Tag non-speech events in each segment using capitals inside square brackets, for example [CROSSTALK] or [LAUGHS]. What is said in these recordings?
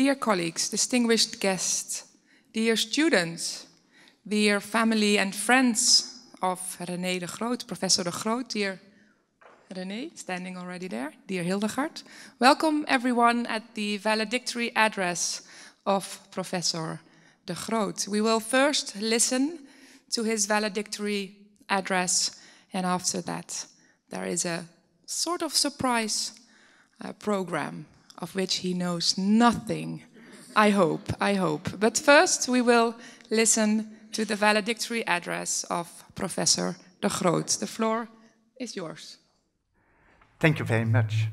Dear colleagues, distinguished guests, dear students, dear family and friends of René de Groot, Professor de Groot, dear René, standing already there, dear Hildegard. Welcome everyone at the valedictory address of Professor de Groot. We will first listen to his valedictory address, and after that, there is a sort of surprise uh, program of which he knows nothing. I hope, I hope. But first, we will listen to the valedictory address of Professor De Groot. The floor is yours. Thank you very much.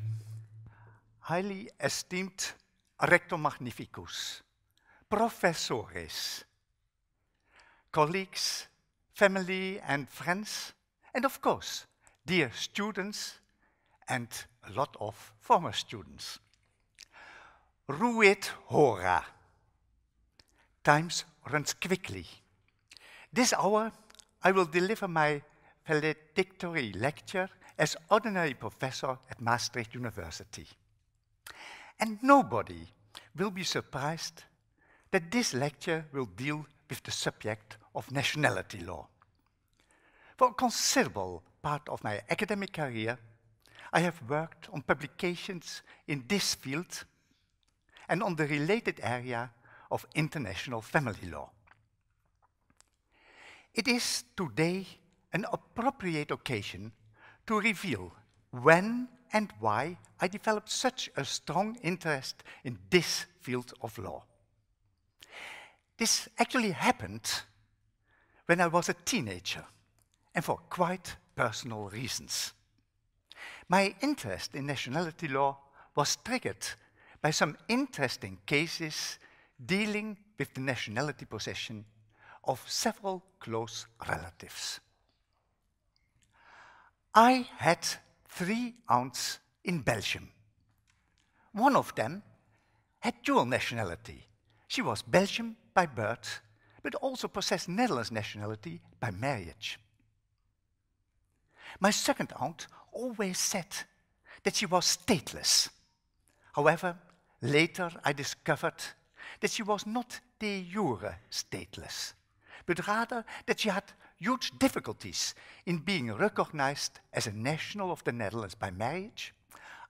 Highly esteemed Rector Magnificus, professores, colleagues, family and friends, and of course, dear students and a lot of former students. Ruet Hora. Times runs quickly. This hour, I will deliver my valedictory lecture as ordinary professor at Maastricht University. And nobody will be surprised that this lecture will deal with the subject of nationality law. For a considerable part of my academic career, I have worked on publications in this field and on the related area of international family law. It is today an appropriate occasion to reveal when and why I developed such a strong interest in this field of law. This actually happened when I was a teenager and for quite personal reasons. My interest in nationality law was triggered by some interesting cases dealing with the nationality possession of several close relatives. I had three aunts in Belgium. One of them had dual nationality. She was Belgian by birth, but also possessed Netherlands nationality by marriage. My second aunt always said that she was stateless. However, Later, I discovered that she was not de jure stateless, but rather that she had huge difficulties in being recognized as a national of the Netherlands by marriage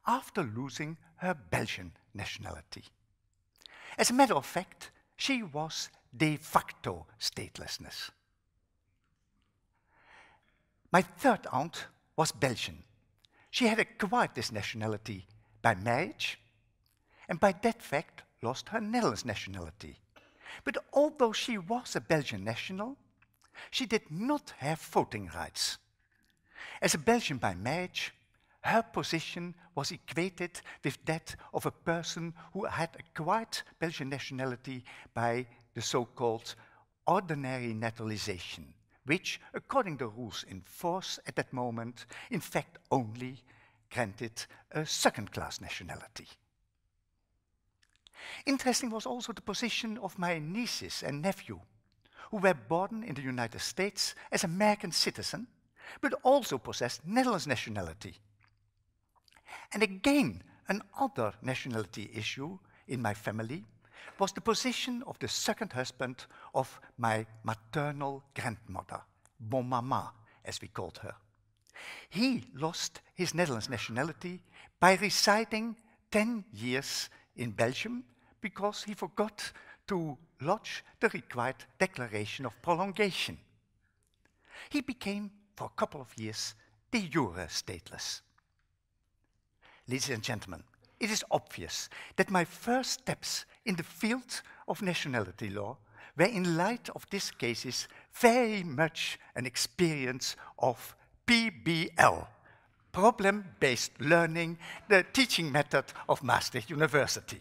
after losing her Belgian nationality. As a matter of fact, she was de facto statelessness. My third aunt was Belgian. She had acquired this nationality by marriage and by that fact lost her Netherlands nationality. But although she was a Belgian national, she did not have voting rights. As a Belgian by marriage, her position was equated with that of a person who had acquired Belgian nationality by the so-called ordinary naturalization, which, according to the rules in force at that moment, in fact only granted a second-class nationality. Interesting was also the position of my nieces and nephew, who were born in the United States as American citizen, but also possessed Netherlands nationality. And again, another nationality issue in my family was the position of the second husband of my maternal grandmother, Bon Mama, as we called her. He lost his Netherlands nationality by residing 10 years in Belgium because he forgot to lodge the required declaration of prolongation. He became, for a couple of years, de jure stateless. Ladies and gentlemen, it is obvious that my first steps in the field of nationality law were, in light of these cases, very much an experience of PBL, problem-based learning, the teaching method of Maastricht University.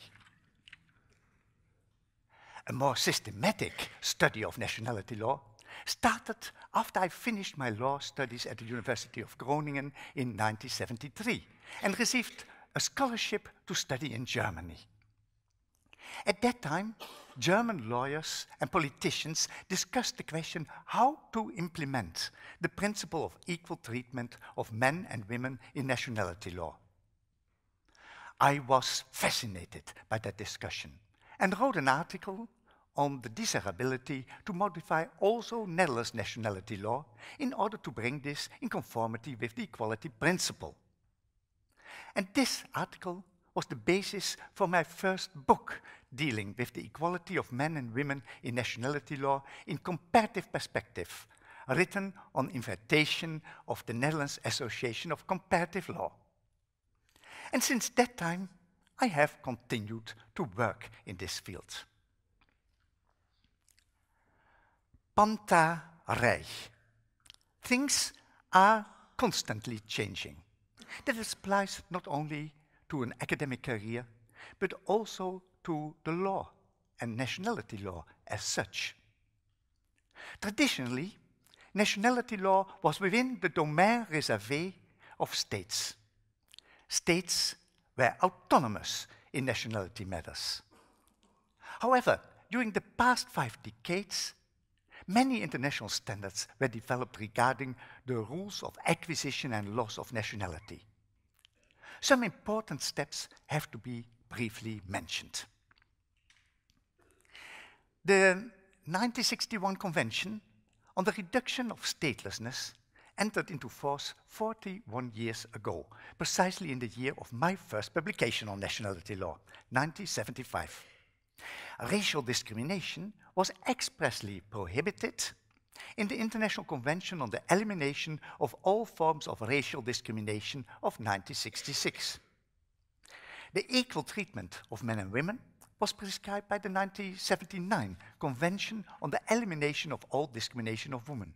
A more systematic study of nationality law started after I finished my law studies at the University of Groningen in 1973 and received a scholarship to study in Germany. At that time, German lawyers and politicians discussed the question how to implement the principle of equal treatment of men and women in nationality law. I was fascinated by that discussion and wrote an article on the desirability to modify also Netherlands nationality law in order to bring this in conformity with the equality principle. And this article was the basis for my first book dealing with the equality of men and women in nationality law in comparative perspective, written on invitation of the Netherlands Association of Comparative Law. And since that time, I have continued to work in this field. Panta Reich. Things are constantly changing. That applies not only to an academic career, but also to the law and nationality law as such. Traditionally, nationality law was within the domain reservé of states. States were autonomous in nationality matters. However, during the past five decades, many international standards were developed regarding the rules of acquisition and loss of nationality. Some important steps have to be briefly mentioned. The 1961 Convention on the Reduction of Statelessness entered into force 41 years ago, precisely in the year of my first publication on nationality law, 1975. Racial discrimination was expressly prohibited in the International Convention on the Elimination of All Forms of Racial Discrimination of 1966. The equal treatment of men and women was prescribed by the 1979 Convention on the Elimination of All Discrimination of Women.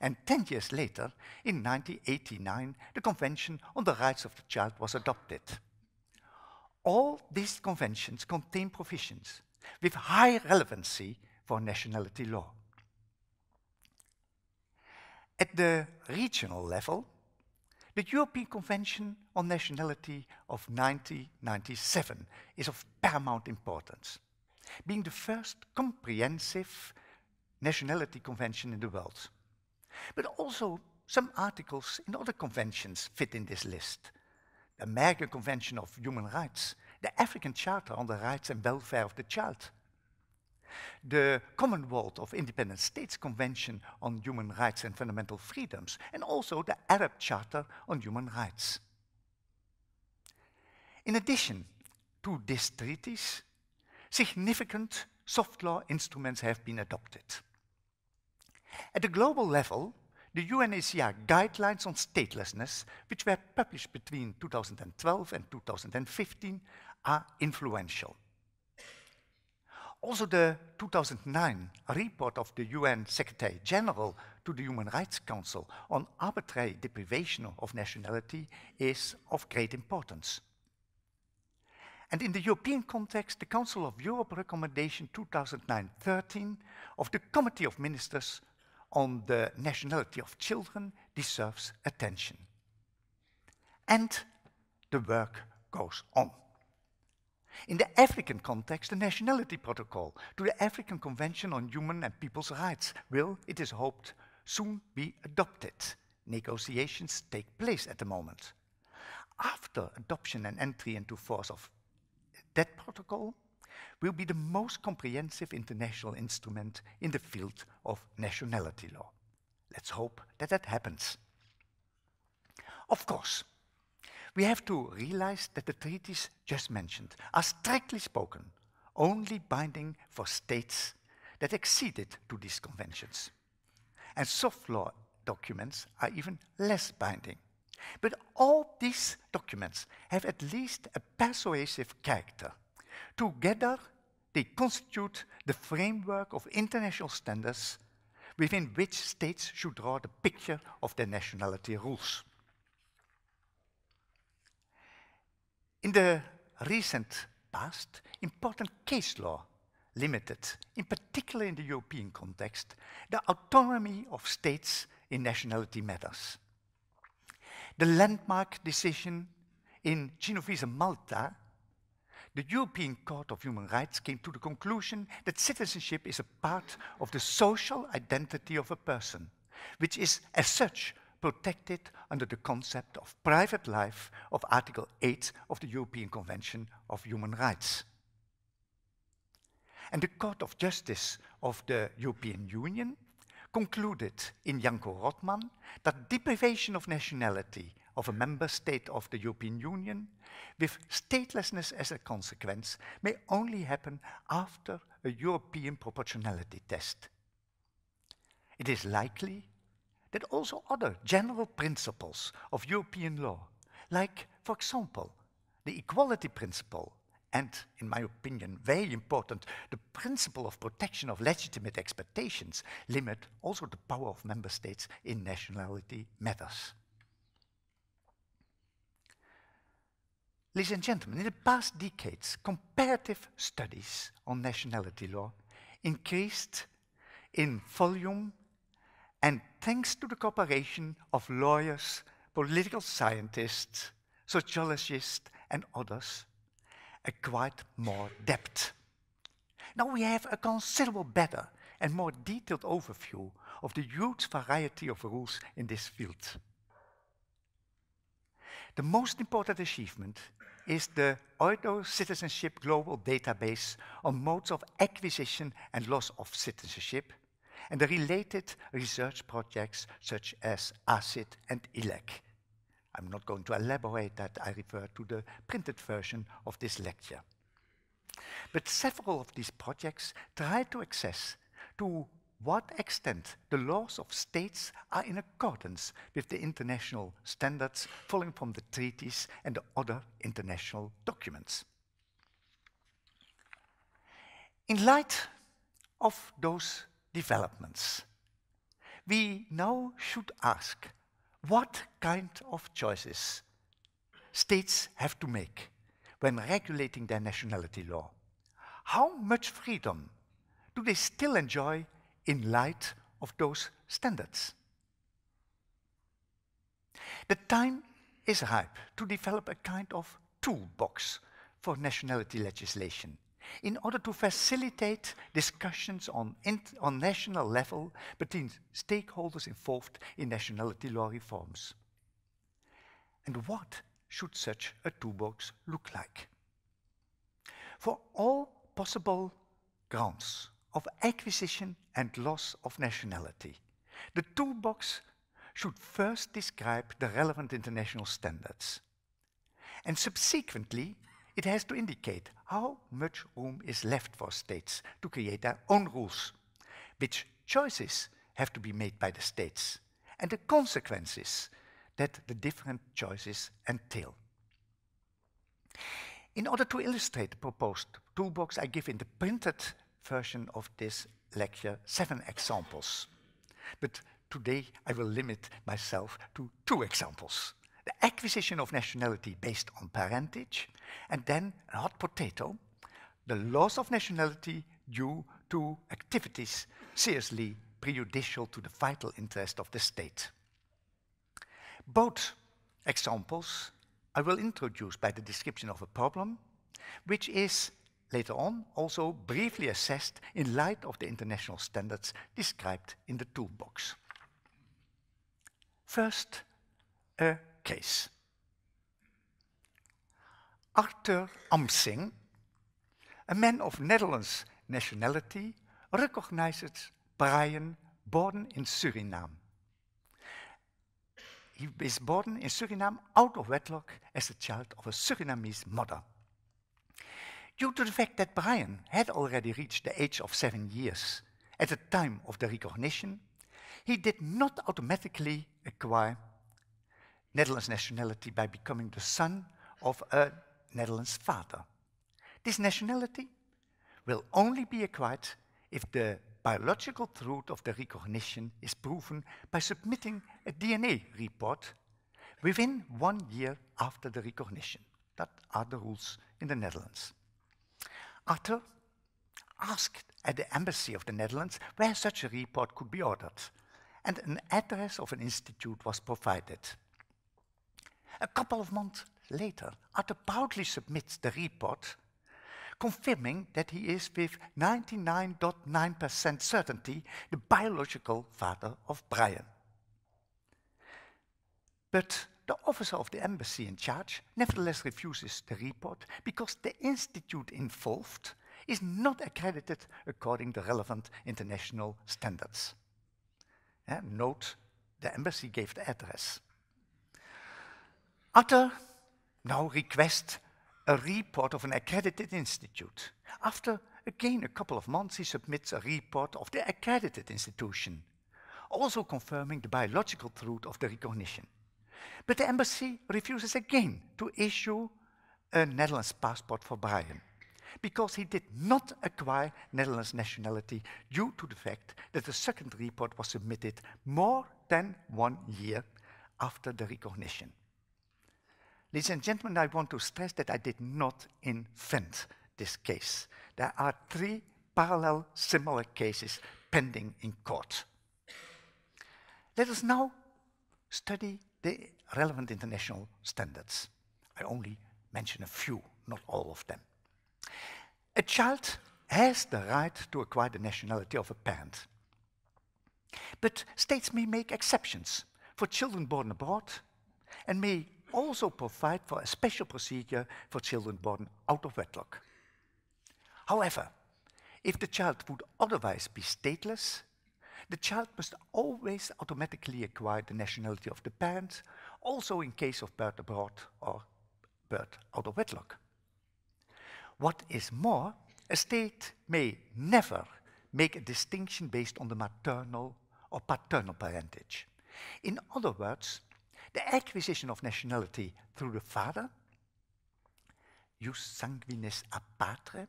And 10 years later, in 1989, the Convention on the Rights of the Child was adopted. All these conventions contain provisions with high relevancy for nationality law. At the regional level, the European Convention on Nationality of 1997 is of paramount importance, being the first comprehensive nationality convention in the world. But also some articles in other conventions fit in this list. The American Convention of Human Rights, the African Charter on the Rights and Welfare of the Child, the Commonwealth of Independent States Convention on Human Rights and Fundamental Freedoms, and also the Arab Charter on Human Rights. In addition to these treaties, significant soft law instruments have been adopted. At the global level, the UNHCR guidelines on statelessness, which were published between 2012 and 2015, are influential. Also, the 2009 report of the UN Secretary General to the Human Rights Council on arbitrary deprivation of nationality is of great importance. And in the European context, the Council of Europe Recommendation 2009-13 of the Committee of Ministers on the Nationality of Children deserves attention. And the work goes on. In the African context, the Nationality Protocol to the African Convention on Human and People's Rights will, it is hoped, soon be adopted. Negotiations take place at the moment. After adoption and entry into force of that protocol, will be the most comprehensive international instrument in the field of nationality law. Let's hope that that happens. Of course, we have to realize that the treaties just mentioned are strictly spoken only binding for states that acceded to these conventions. And soft law documents are even less binding. But all these documents have at least a persuasive character. Together, they constitute the framework of international standards within which states should draw the picture of their nationality rules. In the recent past, important case law limited, in particular in the European context, the autonomy of states in nationality matters. The landmark decision in Genovese Malta, the European Court of Human Rights came to the conclusion that citizenship is a part of the social identity of a person, which is as such protected under the concept of private life of Article 8 of the European Convention of Human Rights. And the Court of Justice of the European Union concluded in Janko Rotman that deprivation of nationality of a member state of the European Union with statelessness as a consequence may only happen after a European proportionality test. It is likely that also other general principles of European law, like, for example, the equality principle, and, in my opinion, very important, the principle of protection of legitimate expectations limit also the power of member states in nationality matters. Ladies and gentlemen, in the past decades, comparative studies on nationality law increased in volume and thanks to the cooperation of lawyers, political scientists, sociologists, and others, acquired more depth. Now we have a considerable better and more detailed overview of the huge variety of rules in this field. The most important achievement is the OIDO Citizenship Global Database on modes of acquisition and loss of citizenship, and related research projects such as ACID and ELEC. I'm not going to elaborate that, I refer to the printed version of this lecture. But several of these projects try to assess to what extent the laws of states are in accordance with the international standards following from the treaties and the other international documents. In light of those developments. We now should ask what kind of choices states have to make when regulating their nationality law. How much freedom do they still enjoy in light of those standards? The time is ripe to develop a kind of toolbox for nationality legislation in order to facilitate discussions on, on national level between stakeholders involved in nationality law reforms. And what should such a toolbox look like? For all possible grounds of acquisition and loss of nationality, the toolbox should first describe the relevant international standards and subsequently it has to indicate how much room is left for states to create their own rules, which choices have to be made by the states, and the consequences that the different choices entail. In order to illustrate the proposed toolbox, I give in the printed version of this lecture seven examples. But today I will limit myself to two examples the acquisition of nationality based on parentage, and then a hot potato, the loss of nationality due to activities seriously prejudicial to the vital interest of the state. Both examples I will introduce by the description of a problem, which is later on also briefly assessed in light of the international standards described in the toolbox. First, a case. Arthur Amsing, a man of Netherlands nationality, recognizes Brian born in Suriname. He was born in Suriname out of wedlock as a child of a Surinamese mother. Due to the fact that Brian had already reached the age of seven years at the time of the recognition, he did not automatically acquire Netherlands nationality by becoming the son of a Netherlands father. This nationality will only be acquired if the biological truth of the recognition is proven by submitting a DNA report within one year after the recognition. That are the rules in the Netherlands. Arthur asked at the embassy of the Netherlands where such a report could be ordered, and an address of an institute was provided. A couple of months later, Arthur proudly submits the report confirming that he is with 99.9% percent 09 certainty the biological father of Brian. But the officer of the embassy in charge nevertheless refuses the report because the institute involved is not accredited according to relevant international standards. And note, the embassy gave the address utter now request a report of an accredited institute. After again a couple of months, he submits a report of the accredited institution, also confirming the biological truth of the recognition. But the embassy refuses again to issue a Netherlands passport for Brian because he did not acquire Netherlands nationality due to the fact that the second report was submitted more than one year after the recognition. Ladies and gentlemen, I want to stress that I did not invent this case. There are three parallel similar cases pending in court. Let us now study the relevant international standards. I only mention a few, not all of them. A child has the right to acquire the nationality of a parent. But states may make exceptions for children born abroad and may also provide for a special procedure for children born out of wedlock. However, if the child would otherwise be stateless, the child must always automatically acquire the nationality of the parent, also in case of birth abroad or birth out of wedlock. What is more, a state may never make a distinction based on the maternal or paternal parentage. In other words, the acquisition of nationality through the father, jus sanguinis a patre,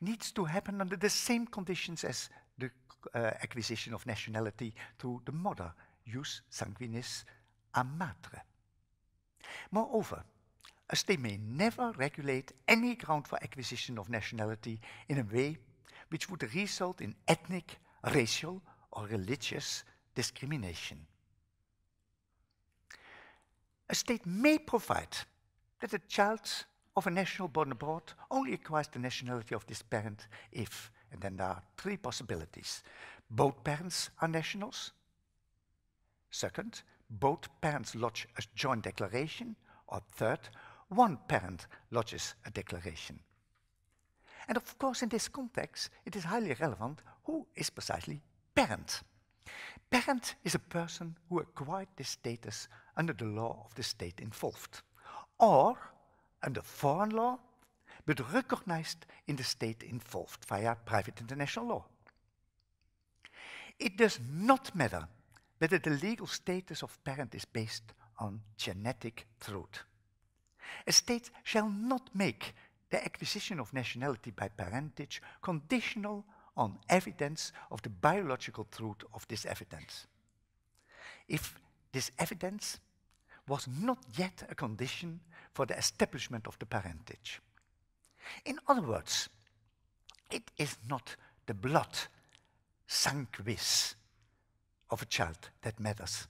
needs to happen under the same conditions as the uh, acquisition of nationality through the mother, jus sanguinis a matre. Moreover, as they may never regulate any ground for acquisition of nationality in a way which would result in ethnic, racial, or religious discrimination a state may provide that a child of a national born abroad only acquires the nationality of this parent if, and then there are three possibilities. Both parents are nationals. Second, both parents lodge a joint declaration. Or third, one parent lodges a declaration. And of course, in this context, it is highly relevant who is precisely parent. Parent is a person who acquired this status under the law of the state involved, or under foreign law, but recognized in the state involved via private international law. It does not matter whether the legal status of parent is based on genetic truth. A state shall not make the acquisition of nationality by parentage conditional on evidence of the biological truth of this evidence. If this evidence was not yet a condition for the establishment of the parentage. In other words, it is not the blood sanguis of a child that matters,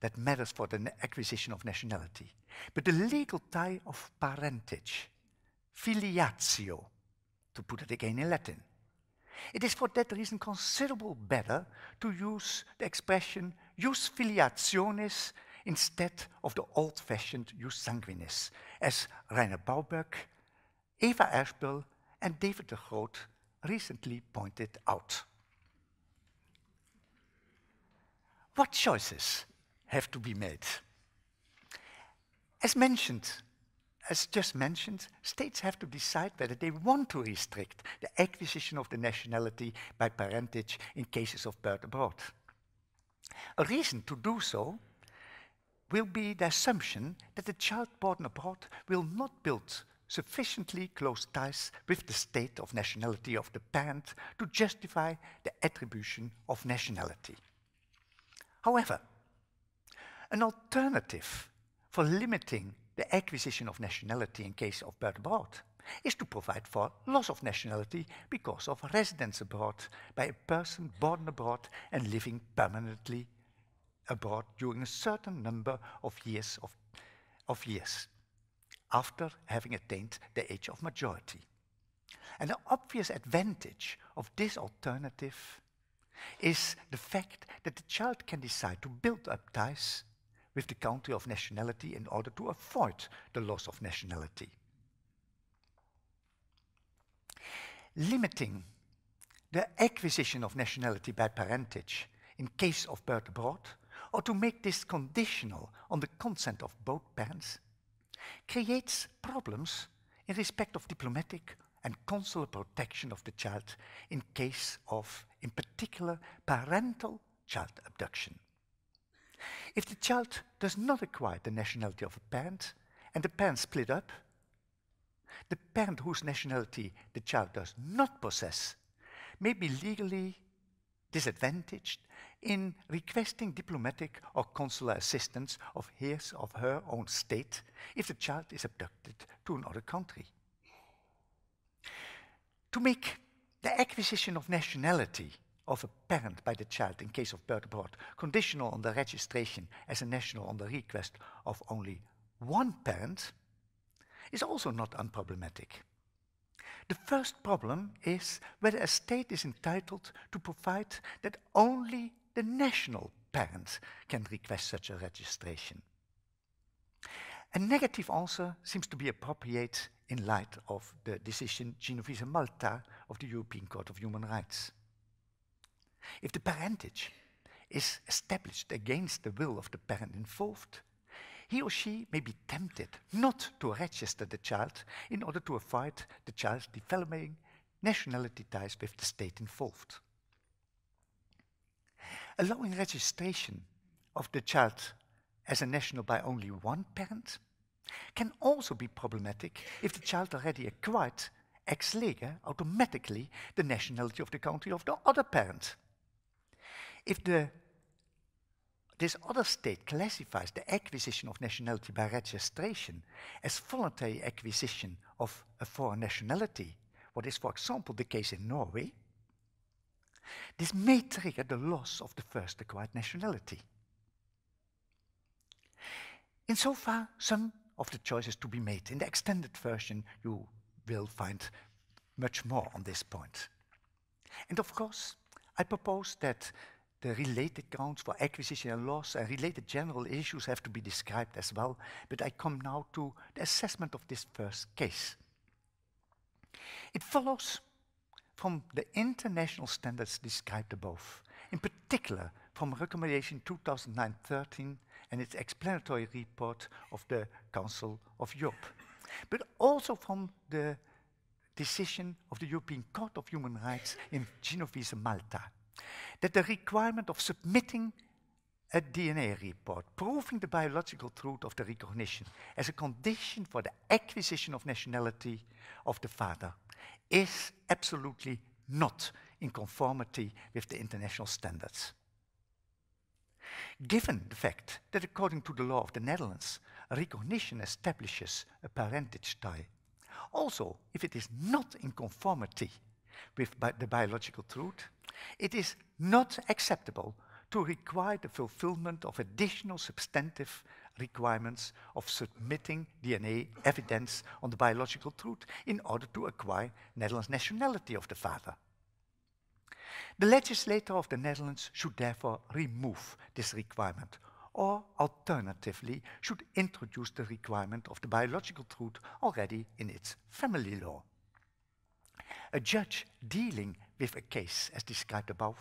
that matters for the acquisition of nationality, but the legal tie of parentage, filiatio, to put it again in Latin, it is for that reason considerable better to use the expression jus filiationis instead of the old-fashioned jus sanguinis, as Rainer Bauberg, Eva Erspel, and David de Groot recently pointed out. What choices have to be made? As mentioned, as just mentioned, states have to decide whether they want to restrict the acquisition of the nationality by parentage in cases of birth abroad. A reason to do so will be the assumption that the child born abroad will not build sufficiently close ties with the state of nationality of the parent to justify the attribution of nationality. However, an alternative for limiting the acquisition of nationality in case of birth abroad is to provide for loss of nationality because of residence abroad by a person born abroad and living permanently abroad during a certain number of years of, of years after having attained the age of majority. And the obvious advantage of this alternative is the fact that the child can decide to build up ties with the country of nationality in order to avoid the loss of nationality. Limiting the acquisition of nationality by parentage in case of birth abroad, or to make this conditional on the consent of both parents, creates problems in respect of diplomatic and consular protection of the child in case of, in particular, parental child abduction. If the child does not acquire the nationality of a parent, and the parents split up, the parent whose nationality the child does not possess may be legally disadvantaged in requesting diplomatic or consular assistance of his or her own state if the child is abducted to another country. To make the acquisition of nationality of a parent by the child in case of birth abroad, conditional on the registration as a national on the request of only one parent, is also not unproblematic. The first problem is whether a state is entitled to provide that only the national parent can request such a registration. A negative answer seems to be appropriate in light of the decision Genovese Malta of the European Court of Human Rights. If the parentage is established against the will of the parent involved, he or she may be tempted not to register the child in order to avoid the child's developing nationality ties with the state involved. Allowing registration of the child as a national by only one parent can also be problematic if the child already acquired ex lege automatically the nationality of the country of the other parent. If the, this other state classifies the acquisition of nationality by registration as voluntary acquisition of a foreign nationality, what is, for example, the case in Norway, this may trigger the loss of the first acquired nationality. Insofar, some of the choices to be made. In the extended version, you will find much more on this point. And of course, I propose that the related grounds for acquisition and loss and related general issues have to be described as well, but I come now to the assessment of this first case. It follows from the international standards described above, in particular from recommendation 2009-13 and its explanatory report of the Council of Europe, but also from the decision of the European Court of Human Rights in Genovese Malta that the requirement of submitting a DNA report proving the biological truth of the recognition as a condition for the acquisition of nationality of the father is absolutely not in conformity with the international standards. Given the fact that according to the law of the Netherlands, recognition establishes a parentage tie, also if it is not in conformity with bi the biological truth, it is not acceptable to require the fulfillment of additional substantive requirements of submitting DNA evidence on the biological truth in order to acquire Netherlands nationality of the father. The legislator of the Netherlands should therefore remove this requirement or alternatively should introduce the requirement of the biological truth already in its family law. A judge dealing with a case as described above,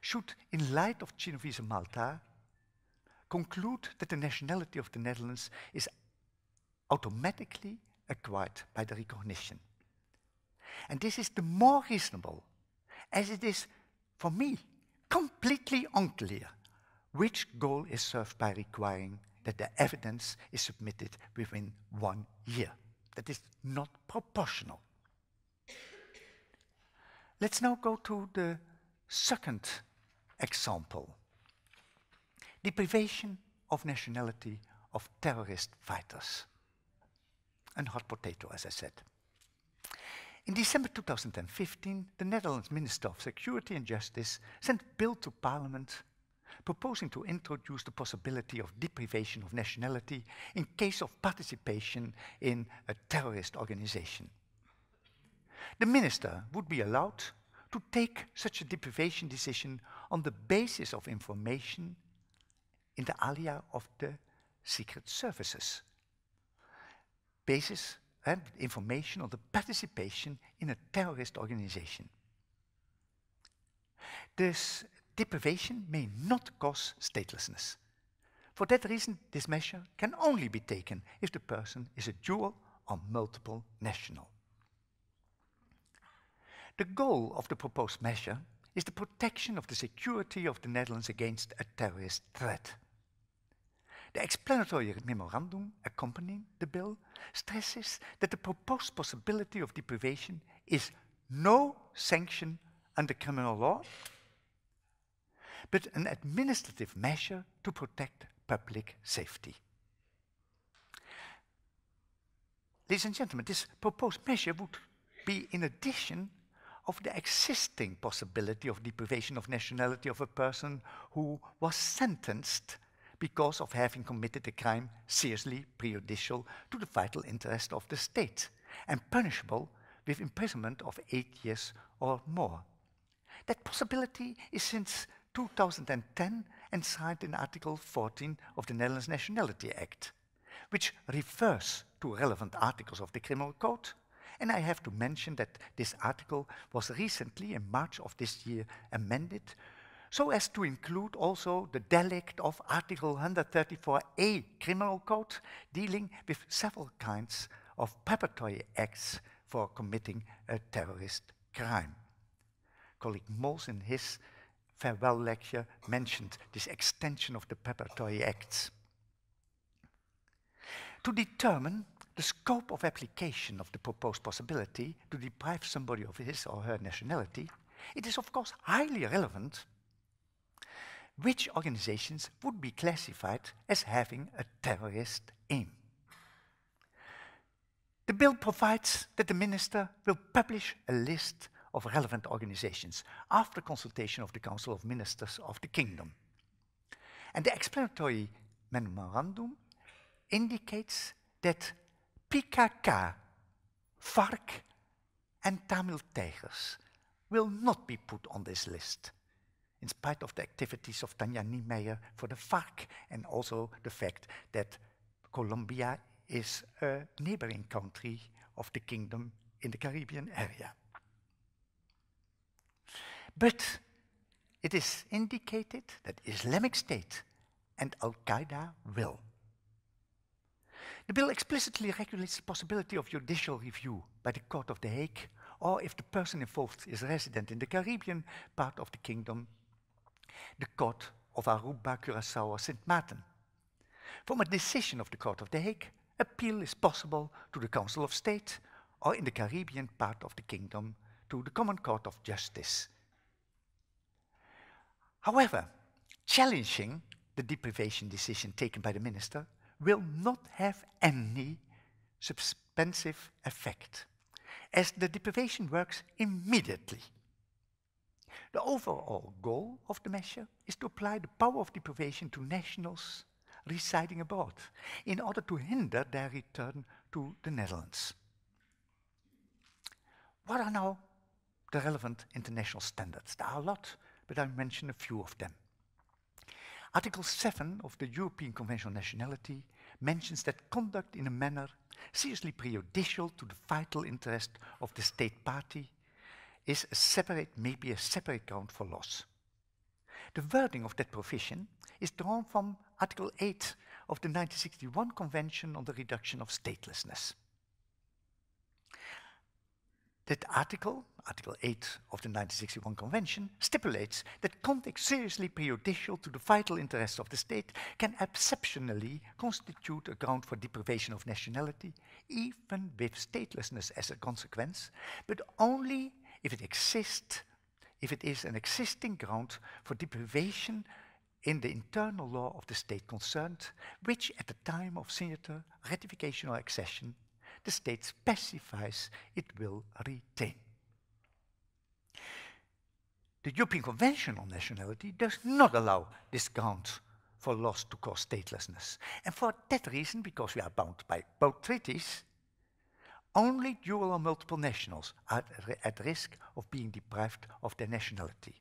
should, in light of Genovese and Malta, conclude that the nationality of the Netherlands is automatically acquired by the recognition. And this is the more reasonable as it is, for me, completely unclear which goal is served by requiring that the evidence is submitted within one year. That is not proportional. Let's now go to the second example deprivation of nationality of terrorist fighters. And hot potato, as I said. In December 2015, the Netherlands Minister of Security and Justice sent a bill to Parliament proposing to introduce the possibility of deprivation of nationality in case of participation in a terrorist organization. The minister would be allowed to take such a deprivation decision on the basis of information in the alia of the secret services. Basis and eh, information on the participation in a terrorist organization. This deprivation may not cause statelessness. For that reason, this measure can only be taken if the person is a dual or multiple national. The goal of the proposed measure is the protection of the security of the Netherlands against a terrorist threat. The explanatory memorandum accompanying the bill stresses that the proposed possibility of deprivation is no sanction under criminal law, but an administrative measure to protect public safety. Ladies and gentlemen, this proposed measure would be in addition of the existing possibility of deprivation of nationality of a person who was sentenced because of having committed a crime seriously prejudicial to the vital interest of the state and punishable with imprisonment of eight years or more. That possibility is since 2010 enshrined in Article 14 of the Netherlands Nationality Act, which refers to relevant articles of the Criminal Code and I have to mention that this article was recently, in March of this year, amended so as to include also the delict of Article 134a Criminal Code dealing with several kinds of preparatory acts for committing a terrorist crime. Colleague Moles in his farewell lecture mentioned this extension of the preparatory acts. To determine the scope of application of the proposed possibility to deprive somebody of his or her nationality, it is of course highly relevant which organizations would be classified as having a terrorist aim. The bill provides that the minister will publish a list of relevant organizations after consultation of the Council of Ministers of the Kingdom. And the explanatory memorandum indicates that PKK, FARC, and Tamil Tigers will not be put on this list, in spite of the activities of Tanya Niemeyer for the FARC and also the fact that Colombia is a neighboring country of the kingdom in the Caribbean area. But it is indicated that Islamic State and Al Qaeda will the bill explicitly regulates the possibility of judicial review by the Court of the Hague or if the person involved is resident in the Caribbean part of the kingdom, the Court of Aruba, Curacao, or St. Martin. From a decision of the Court of the Hague, appeal is possible to the Council of State or in the Caribbean part of the kingdom to the Common Court of Justice. However, challenging the deprivation decision taken by the minister will not have any suspensive effect, as the deprivation works immediately. The overall goal of the measure is to apply the power of deprivation to nationals residing abroad in order to hinder their return to the Netherlands. What are now the relevant international standards? There are a lot, but I'll mention a few of them. Article 7 of the European Convention on Nationality mentions that conduct in a manner seriously prejudicial to the vital interest of the state party is a separate, maybe a separate ground for loss. The wording of that provision is drawn from Article 8 of the 1961 Convention on the Reduction of Statelessness that article, Article 8 of the 1961 Convention, stipulates that conduct seriously prejudicial to the vital interests of the state can exceptionally constitute a ground for deprivation of nationality, even with statelessness as a consequence, but only if it exists, if it is an existing ground for deprivation in the internal law of the state concerned, which at the time of signature, ratification or accession the state specifies it will retain. The European Convention on Nationality does not allow discounts for loss to cause statelessness. And for that reason, because we are bound by both treaties, only dual or multiple nationals are at risk of being deprived of their nationality.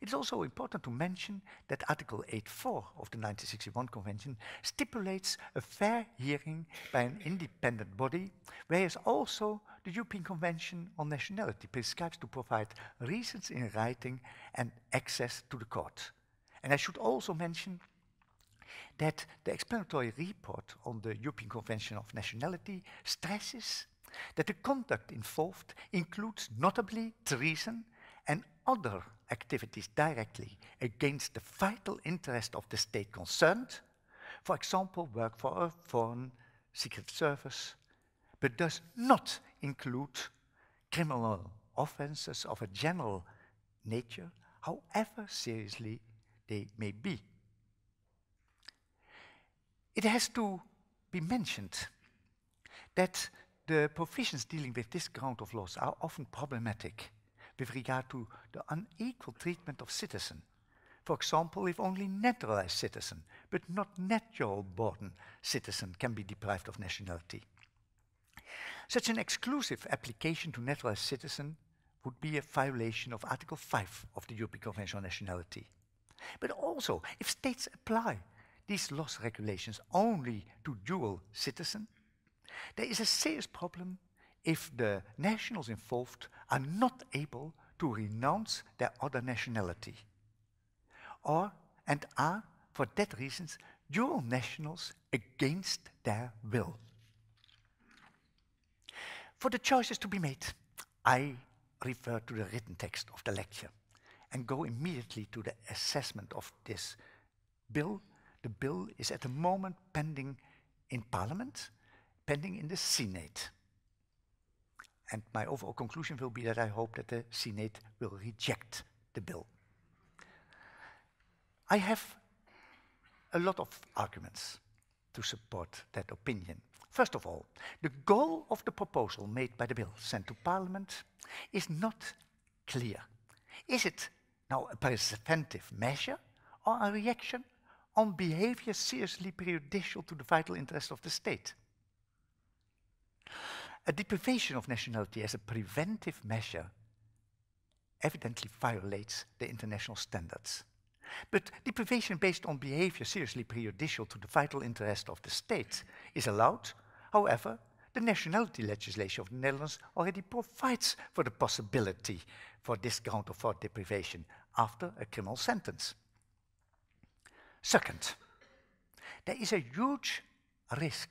It's also important to mention that Article 8.4 of the 1961 Convention stipulates a fair hearing by an independent body, whereas also the European Convention on Nationality prescribes to provide reasons in writing and access to the court. And I should also mention that the explanatory report on the European Convention of Nationality stresses that the conduct involved includes notably treason and other activities directly against the vital interest of the state concerned, for example, work for a foreign secret service, but does not include criminal offenses of a general nature, however seriously they may be. It has to be mentioned that the provisions dealing with this ground of laws are often problematic with regard to the unequal treatment of citizens. For example, if only naturalized citizen, but not natural-born citizen, can be deprived of nationality. Such an exclusive application to naturalized citizen would be a violation of Article 5 of the European Convention on Nationality. But also, if states apply these loss regulations only to dual citizen, there is a serious problem if the nationals involved are not able to renounce their other nationality or and are for that reasons dual nationals against their will. For the choices to be made, I refer to the written text of the lecture and go immediately to the assessment of this bill. The bill is at the moment pending in Parliament, pending in the Senate. And my overall conclusion will be that I hope that the Senate will reject the bill. I have a lot of arguments to support that opinion. First of all, the goal of the proposal made by the bill sent to Parliament is not clear. Is it now a preventive measure or a reaction on behavior seriously prejudicial to the vital interests of the state? A deprivation of nationality as a preventive measure evidently violates the international standards. But deprivation based on behavior seriously prejudicial to the vital interest of the state is allowed. However, the nationality legislation of the Netherlands already provides for the possibility for this ground of for deprivation after a criminal sentence. Second, there is a huge risk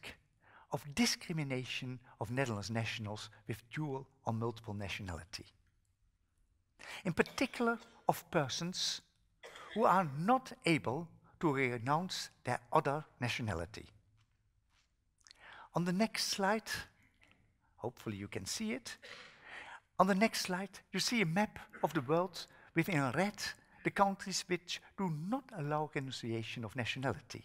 of discrimination of Netherlands nationals with dual or multiple nationality. In particular, of persons who are not able to renounce their other nationality. On the next slide, hopefully you can see it. On the next slide, you see a map of the world within red the countries which do not allow renunciation of nationality.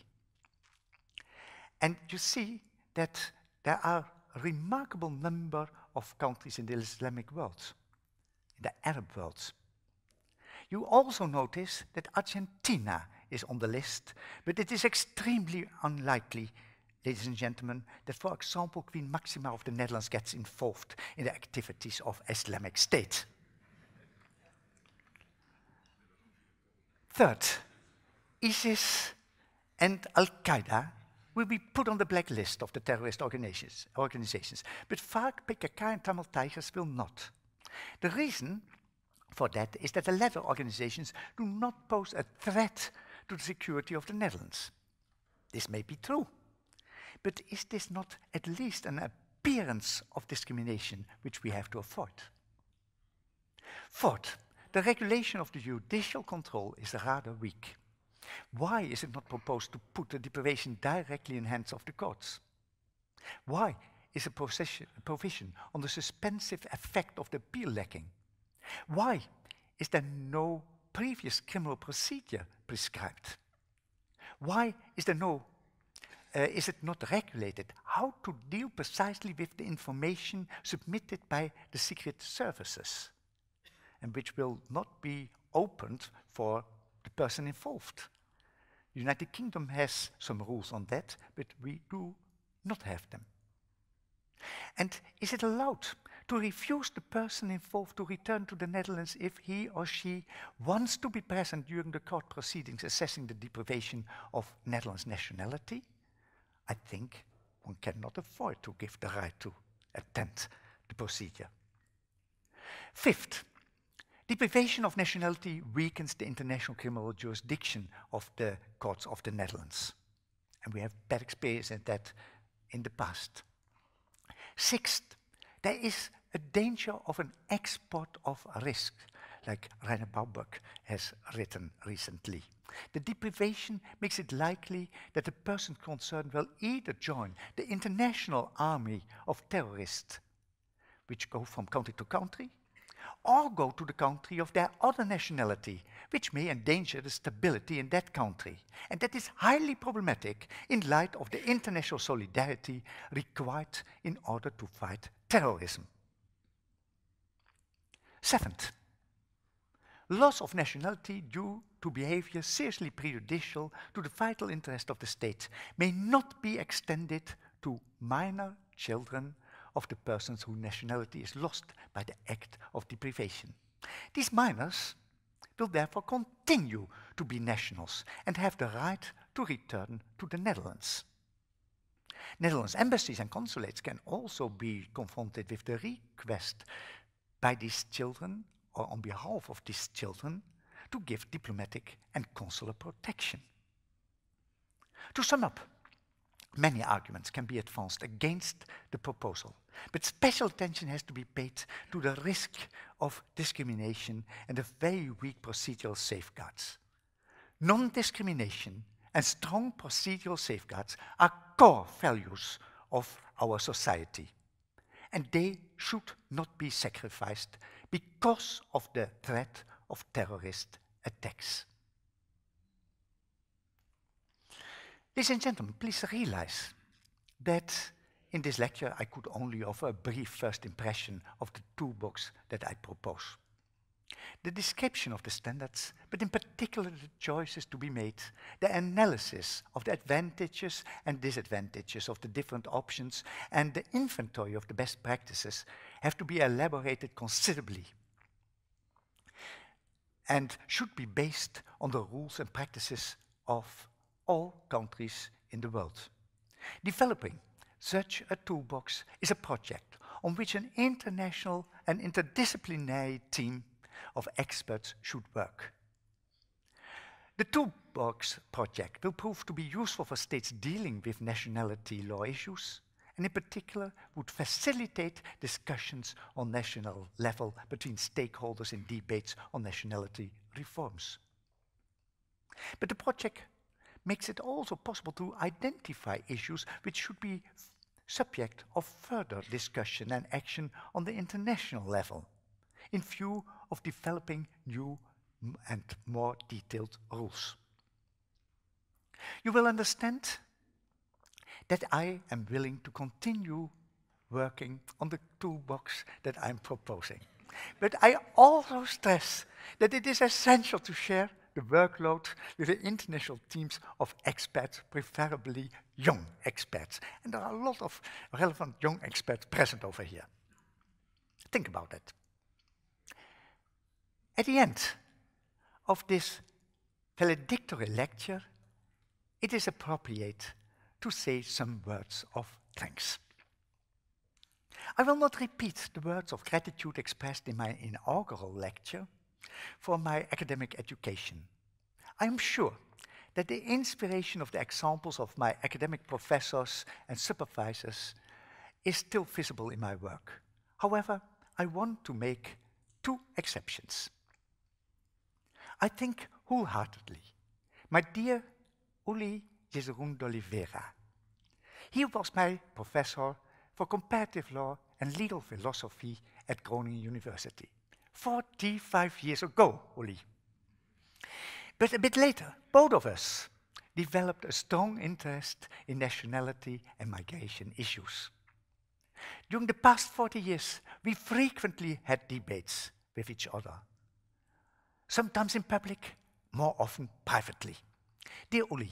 And you see that there are a remarkable number of countries in the Islamic world, in the Arab world. You also notice that Argentina is on the list, but it is extremely unlikely, ladies and gentlemen, that, for example, Queen Maxima of the Netherlands gets involved in the activities of Islamic State. Third, ISIS and Al Qaeda will be put on the blacklist of the terrorist organizations. organizations. But FARC, PKK, and Tamil Tigers will not. The reason for that is that the latter organizations do not pose a threat to the security of the Netherlands. This may be true, but is this not at least an appearance of discrimination which we have to avoid? Fourth, the regulation of the judicial control is rather weak. Why is it not proposed to put the deprivation directly in hands of the courts? Why is a provision on the suspensive effect of the appeal lacking? Why is there no previous criminal procedure prescribed? Why is there no uh, is it not regulated how to deal precisely with the information submitted by the secret services and which will not be opened for the person involved? The United Kingdom has some rules on that, but we do not have them. And is it allowed to refuse the person involved to return to the Netherlands if he or she wants to be present during the court proceedings assessing the deprivation of Netherlands nationality? I think one cannot afford to give the right to attend the procedure. Fifth, Deprivation of nationality weakens the international criminal jurisdiction of the courts of the Netherlands. And we have bad experience in that in the past. Sixth, there is a danger of an export of risk, like Rainer Baumbach has written recently. The deprivation makes it likely that the person concerned will either join the international army of terrorists, which go from country to country, or go to the country of their other nationality, which may endanger the stability in that country. And that is highly problematic in light of the international solidarity required in order to fight terrorism. Seventh, loss of nationality due to behavior seriously prejudicial to the vital interest of the state may not be extended to minor children of the persons whose nationality is lost by the act deprivation. These minors will therefore continue to be nationals and have the right to return to the Netherlands. Netherlands embassies and consulates can also be confronted with the request by these children or on behalf of these children to give diplomatic and consular protection. To sum up, many arguments can be advanced against the proposal, but special attention has to be paid to the risk of discrimination and of very weak procedural safeguards. Non discrimination and strong procedural safeguards are core values of our society. And they should not be sacrificed because of the threat of terrorist attacks. Ladies and gentlemen, please realize that in this lecture, I could only offer a brief first impression of the two books that I propose. The description of the standards, but in particular the choices to be made, the analysis of the advantages and disadvantages of the different options, and the inventory of the best practices have to be elaborated considerably and should be based on the rules and practices of all countries in the world. Developing such a toolbox is a project on which an international and interdisciplinary team of experts should work. The Toolbox project will prove to be useful for states dealing with nationality law issues, and in particular would facilitate discussions on national level between stakeholders in debates on nationality reforms. But the project makes it also possible to identify issues which should be subject of further discussion and action on the international level in view of developing new and more detailed rules. You will understand that I am willing to continue working on the toolbox that I'm proposing. But I also stress that it is essential to share the workload with the international teams of expats, preferably young expats. And there are a lot of relevant young expats present over here. Think about that. At the end of this valedictory lecture, it is appropriate to say some words of thanks. I will not repeat the words of gratitude expressed in my inaugural lecture, for my academic education. I am sure that the inspiration of the examples of my academic professors and supervisors is still visible in my work. However, I want to make two exceptions. I think wholeheartedly, my dear Uli Jezeroen de Oliveira. He was my professor for comparative law and legal philosophy at Groningen University. 45 years ago only. But a bit later, both of us developed a strong interest in nationality and migration issues. During the past 40 years, we frequently had debates with each other, sometimes in public, more often privately. Dear Uli,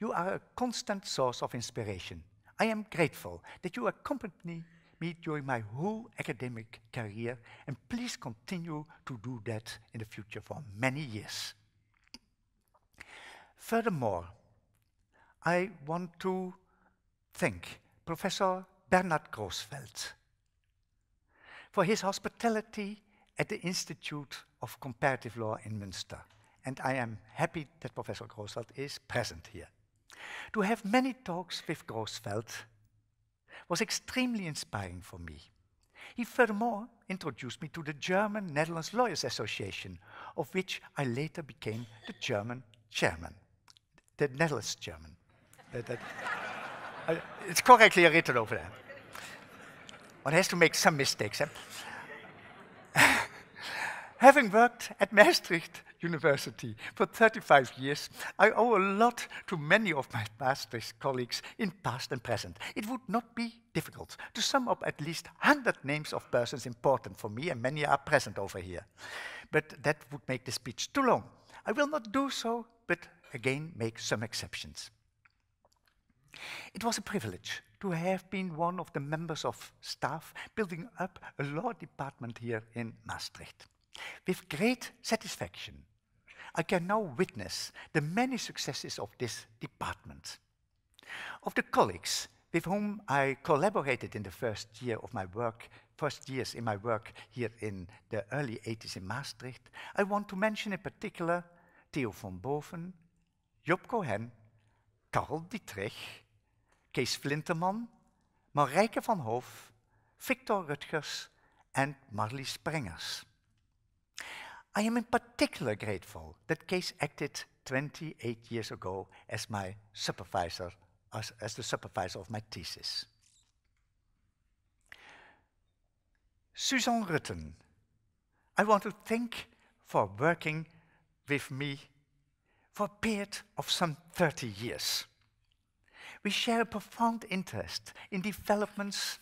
you are a constant source of inspiration. I am grateful that you accompany me during my whole academic career, and please continue to do that in the future for many years. Furthermore, I want to thank Professor Bernard Grossfeld for his hospitality at the Institute of Comparative Law in Münster. And I am happy that Professor Grossfeld is present here. To have many talks with Grossfeld was extremely inspiring for me. He furthermore introduced me to the German Netherlands Lawyers Association, of which I later became the German chairman, the Netherlands chairman. that, uh, it's correctly written over there. One has to make some mistakes. Eh? Having worked at Maastricht University for 35 years, I owe a lot to many of my Maastricht colleagues in past and present. It would not be difficult to sum up at least 100 names of persons important for me, and many are present over here. But that would make the speech too long. I will not do so, but again make some exceptions. It was a privilege to have been one of the members of staff building up a law department here in Maastricht. With great satisfaction, I can now witness the many successes of this department. Of the colleagues with whom I collaborated in the first year of my work, first years in my work here in the early 80s in Maastricht, I want to mention in particular Theo van Boven, Job Cohen, Karl Dietrich, Kees Flinterman, Marijke van Hoof, Victor Rutgers and Marlies Sprengers. I am in particular grateful that Case acted 28 years ago as my supervisor, as, as the supervisor of my thesis. Suzanne Rutten, I want to thank for working with me for a period of some 30 years. We share a profound interest in developments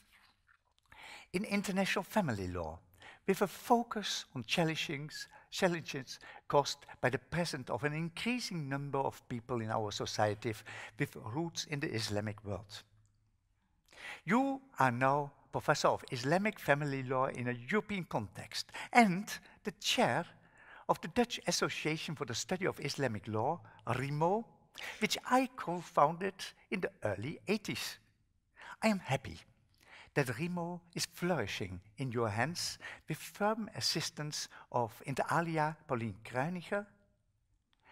in international family law with a focus on challenging challenges caused by the presence of an increasing number of people in our society with roots in the Islamic world. You are now professor of Islamic family law in a European context and the chair of the Dutch Association for the Study of Islamic Law, RIMO, which I co-founded in the early 80s. I am happy that RIMO is flourishing in your hands with firm assistance of inter alia Pauline Kruiniger,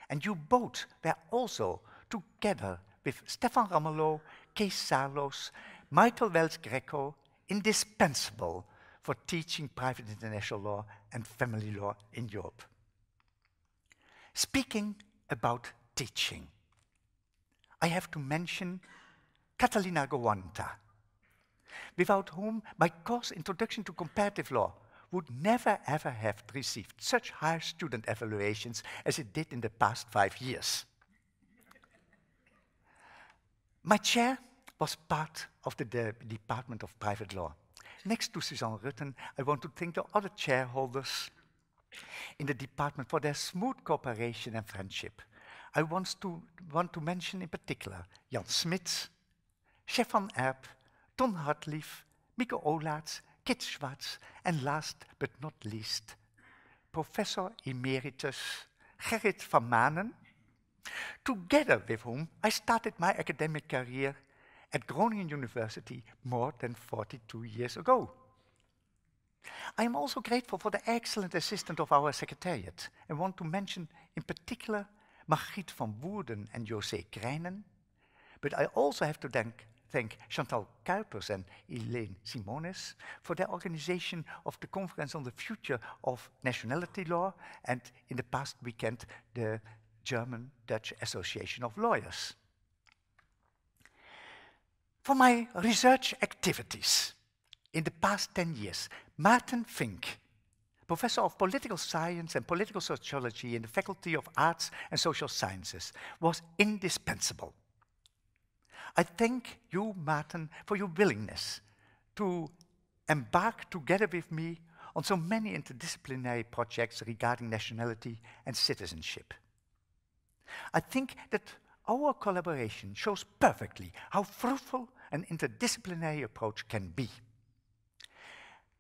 and you both were also together with Stefan Ramelow, Kees Salos, Michael Wells Greco, indispensable for teaching private international law and family law in Europe. Speaking about teaching, I have to mention Catalina Gowanta, without whom my course Introduction to Comparative Law would never ever have received such high student evaluations as it did in the past five years. my chair was part of the de Department of Private Law. Next to Suzanne Rutten, I want to thank the other chairholders in the department for their smooth cooperation and friendship. I want to, want to mention in particular Jan Smits, Stefan Erb, Ton Hartlief, Mieke Olaats, Kit Schwartz en last but not least, Professor Emeritus Gerrit van Manen, together with whom I started my academic career at Groningen University more than 42 years ago. I am also grateful for the excellent assistant of our secretariat and want to mention in particular Margriet van Woerden and José Krijnen, but I also have to thank thank Chantal Kuipers and Elaine Simonis for their organization of the Conference on the Future of Nationality Law and in the past weekend the German Dutch Association of Lawyers. For my research activities in the past 10 years, Martin Fink, professor of political science and political sociology in the Faculty of Arts and Social Sciences, was indispensable. I thank you, Martin, for your willingness to embark together with me on so many interdisciplinary projects regarding nationality and citizenship. I think that our collaboration shows perfectly how fruitful an interdisciplinary approach can be.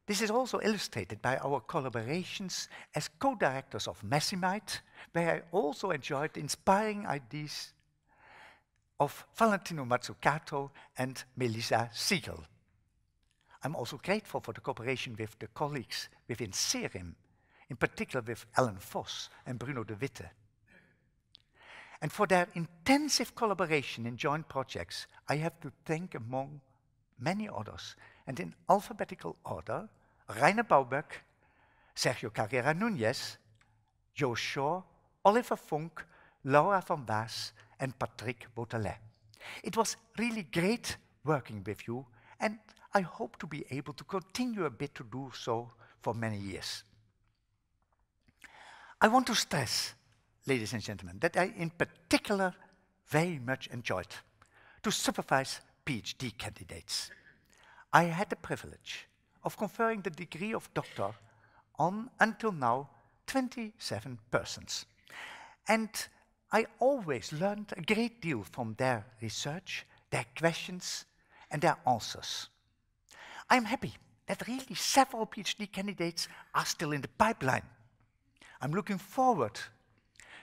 This is also illustrated by our collaborations as co-directors of Messimite, where I also enjoyed inspiring ideas of Valentino Mazzucato and Melissa Siegel. I'm also grateful for the cooperation with the colleagues within Serim, in particular with Alan Voss and Bruno de Witte. And for their intensive collaboration in joint projects, I have to thank, among many others, and in alphabetical order, Rainer Bauberg, Sergio Carrera Núñez, Joe Shaw, Oliver Funk, Laura van Baas, and Patrick Bautelet. It was really great working with you, and I hope to be able to continue a bit to do so for many years. I want to stress, ladies and gentlemen, that I in particular very much enjoyed to supervise PhD candidates. I had the privilege of conferring the degree of doctor on, until now, 27 persons. And I always learned a great deal from their research, their questions, and their answers. I'm happy that really several PhD candidates are still in the pipeline. I'm looking forward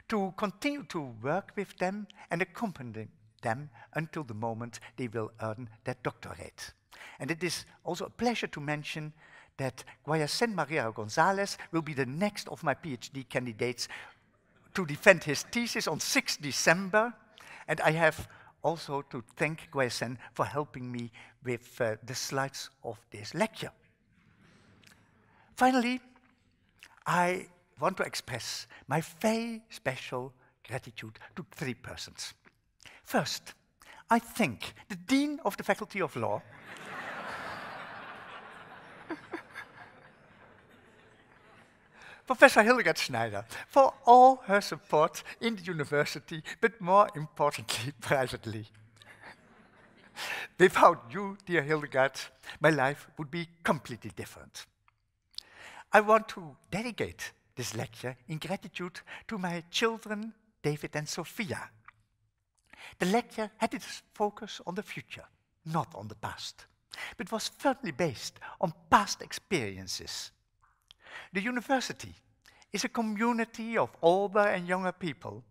to continue to work with them and accompany them until the moment they will earn their doctorate. And it is also a pleasure to mention that Guayasen Maria Gonzalez will be the next of my PhD candidates to defend his thesis on 6 December. And I have also to thank Guisen for helping me with uh, the slides of this lecture. Finally, I want to express my very special gratitude to three persons. First, I thank the Dean of the Faculty of Law Professor Hildegard Schneider, for all her support in the university, but more importantly, [LAUGHS] privately. Without you, dear Hildegard, my life would be completely different. I want to dedicate this lecture in gratitude to my children, David and Sophia. The lecture had its focus on the future, not on the past, but was firmly based on past experiences the university is a community of older and younger people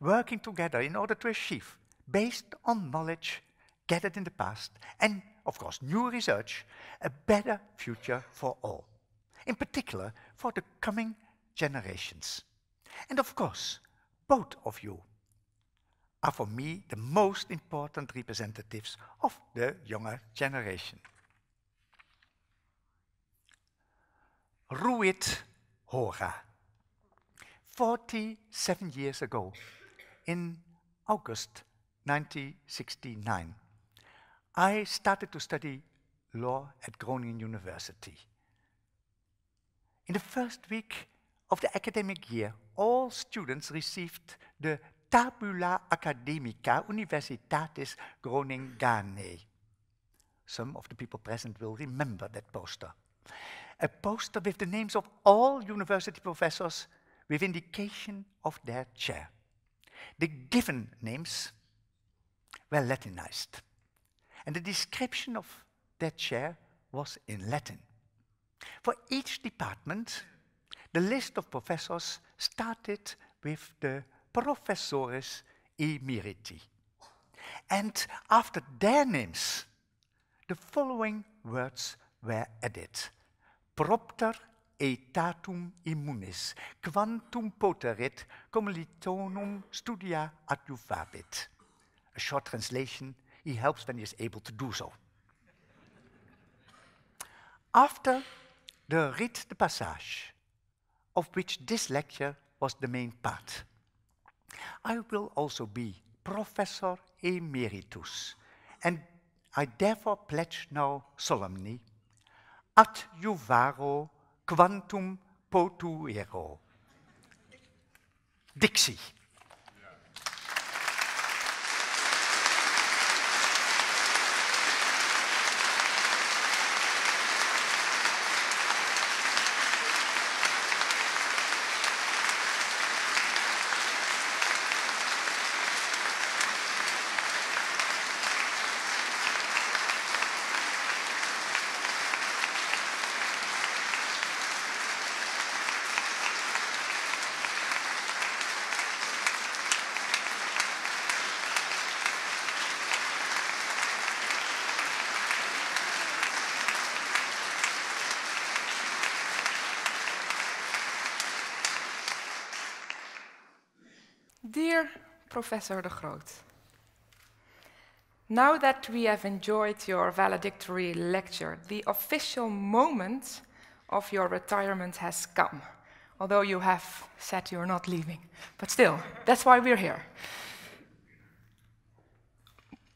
working together in order to achieve, based on knowledge gathered in the past and, of course, new research, a better future for all, in particular for the coming generations. And of course, both of you are for me the most important representatives of the younger generation. Ruit Hora. 47 years ago, in August 1969, I started to study law at Groningen University. In the first week of the academic year, all students received the Tabula Academica Universitatis Groninganae. Some of the people present will remember that poster a poster with the names of all university professors with indication of their chair. The given names were Latinized, and the description of their chair was in Latin. For each department, the list of professors started with the professores emeriti. And after their names, the following words were added propter etatum immunis, quantum poteret, cum litonum studia adjuvabit. A short translation, he helps when he is able to do so. After the Rite de Passage, of which this lecture was the main part, I will also be Professor Emeritus, and I therefore pledge now solemnly adjuvaro quantum potuero. Dixie. Professor De Groot. Now that we have enjoyed your valedictory lecture, the official moment of your retirement has come. Although you have said you're not leaving, but still, that's why we're here.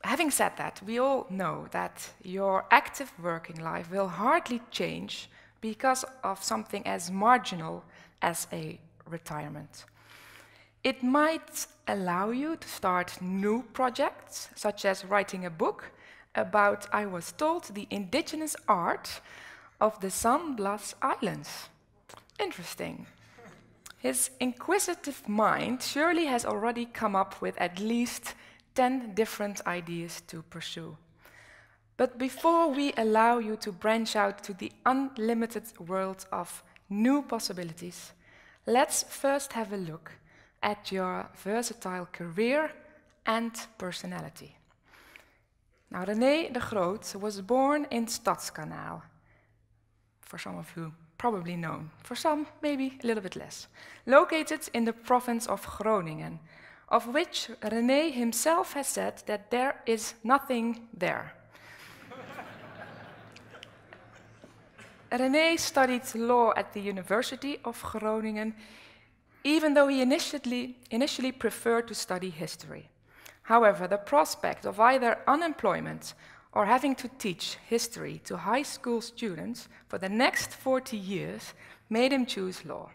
Having said that, we all know that your active working life will hardly change because of something as marginal as a retirement. It might allow you to start new projects, such as writing a book about, I was told, the indigenous art of the San Blas Islands. Interesting. His inquisitive mind surely has already come up with at least 10 different ideas to pursue. But before we allow you to branch out to the unlimited world of new possibilities, let's first have a look at your versatile career and personality. Now, René de Groot was born in Stadskanaal. For some of you, probably known. For some, maybe a little bit less. Located in the province of Groningen, of which René himself has said that there is nothing there. [LAUGHS] René studied law at the University of Groningen even though he initially, initially preferred to study history. However, the prospect of either unemployment or having to teach history to high school students for the next 40 years made him choose law.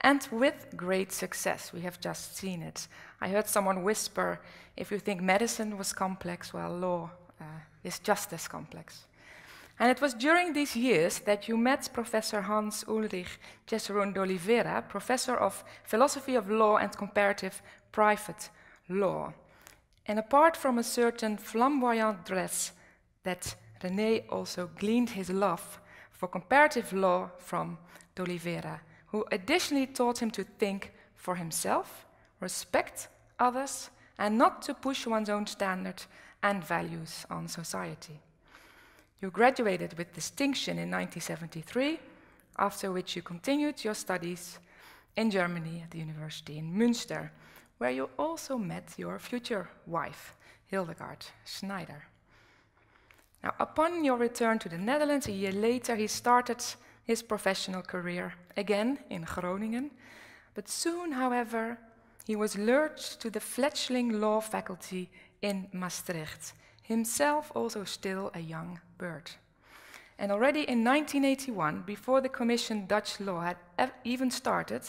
And with great success, we have just seen it. I heard someone whisper, if you think medicine was complex, well, law uh, is just as complex. And it was during these years that you met Professor Hans Ulrich Cesarun de Oliveira, professor of philosophy of law and comparative private law. And apart from a certain flamboyant dress that René also gleaned his love for comparative law from de who additionally taught him to think for himself, respect others, and not to push one's own standard and values on society. You graduated with distinction in 1973, after which you continued your studies in Germany at the university in Münster, where you also met your future wife, Hildegard Schneider. Now, upon your return to the Netherlands a year later, he started his professional career again in Groningen. But soon, however, he was lured to the fledgling law faculty in Maastricht, himself also still a young bird. And already in 1981, before the Commission Dutch law had ev even started,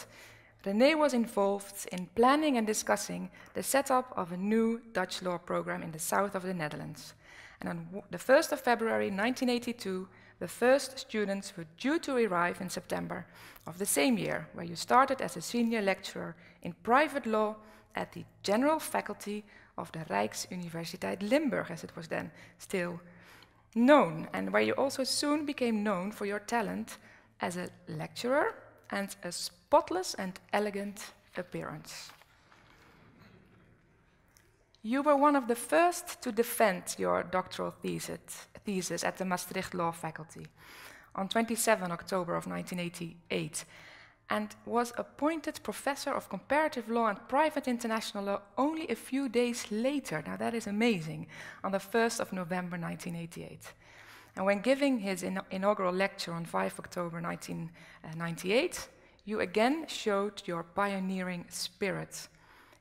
René was involved in planning and discussing the setup of a new Dutch law program in the south of the Netherlands. And on the 1st of February 1982, the first students were due to arrive in September of the same year, where you started as a senior lecturer in private law at the general faculty of the Rijksuniversiteit Limburg, as it was then still known and where you also soon became known for your talent as a lecturer and a spotless and elegant appearance. You were one of the first to defend your doctoral thesis, at the Maastricht Law Faculty on 27 October of 1988 and was appointed professor of comparative law and private international law only a few days later. Now, that is amazing, on the 1st of November 1988. And when giving his in inaugural lecture on 5 October 1998, you again showed your pioneering spirit.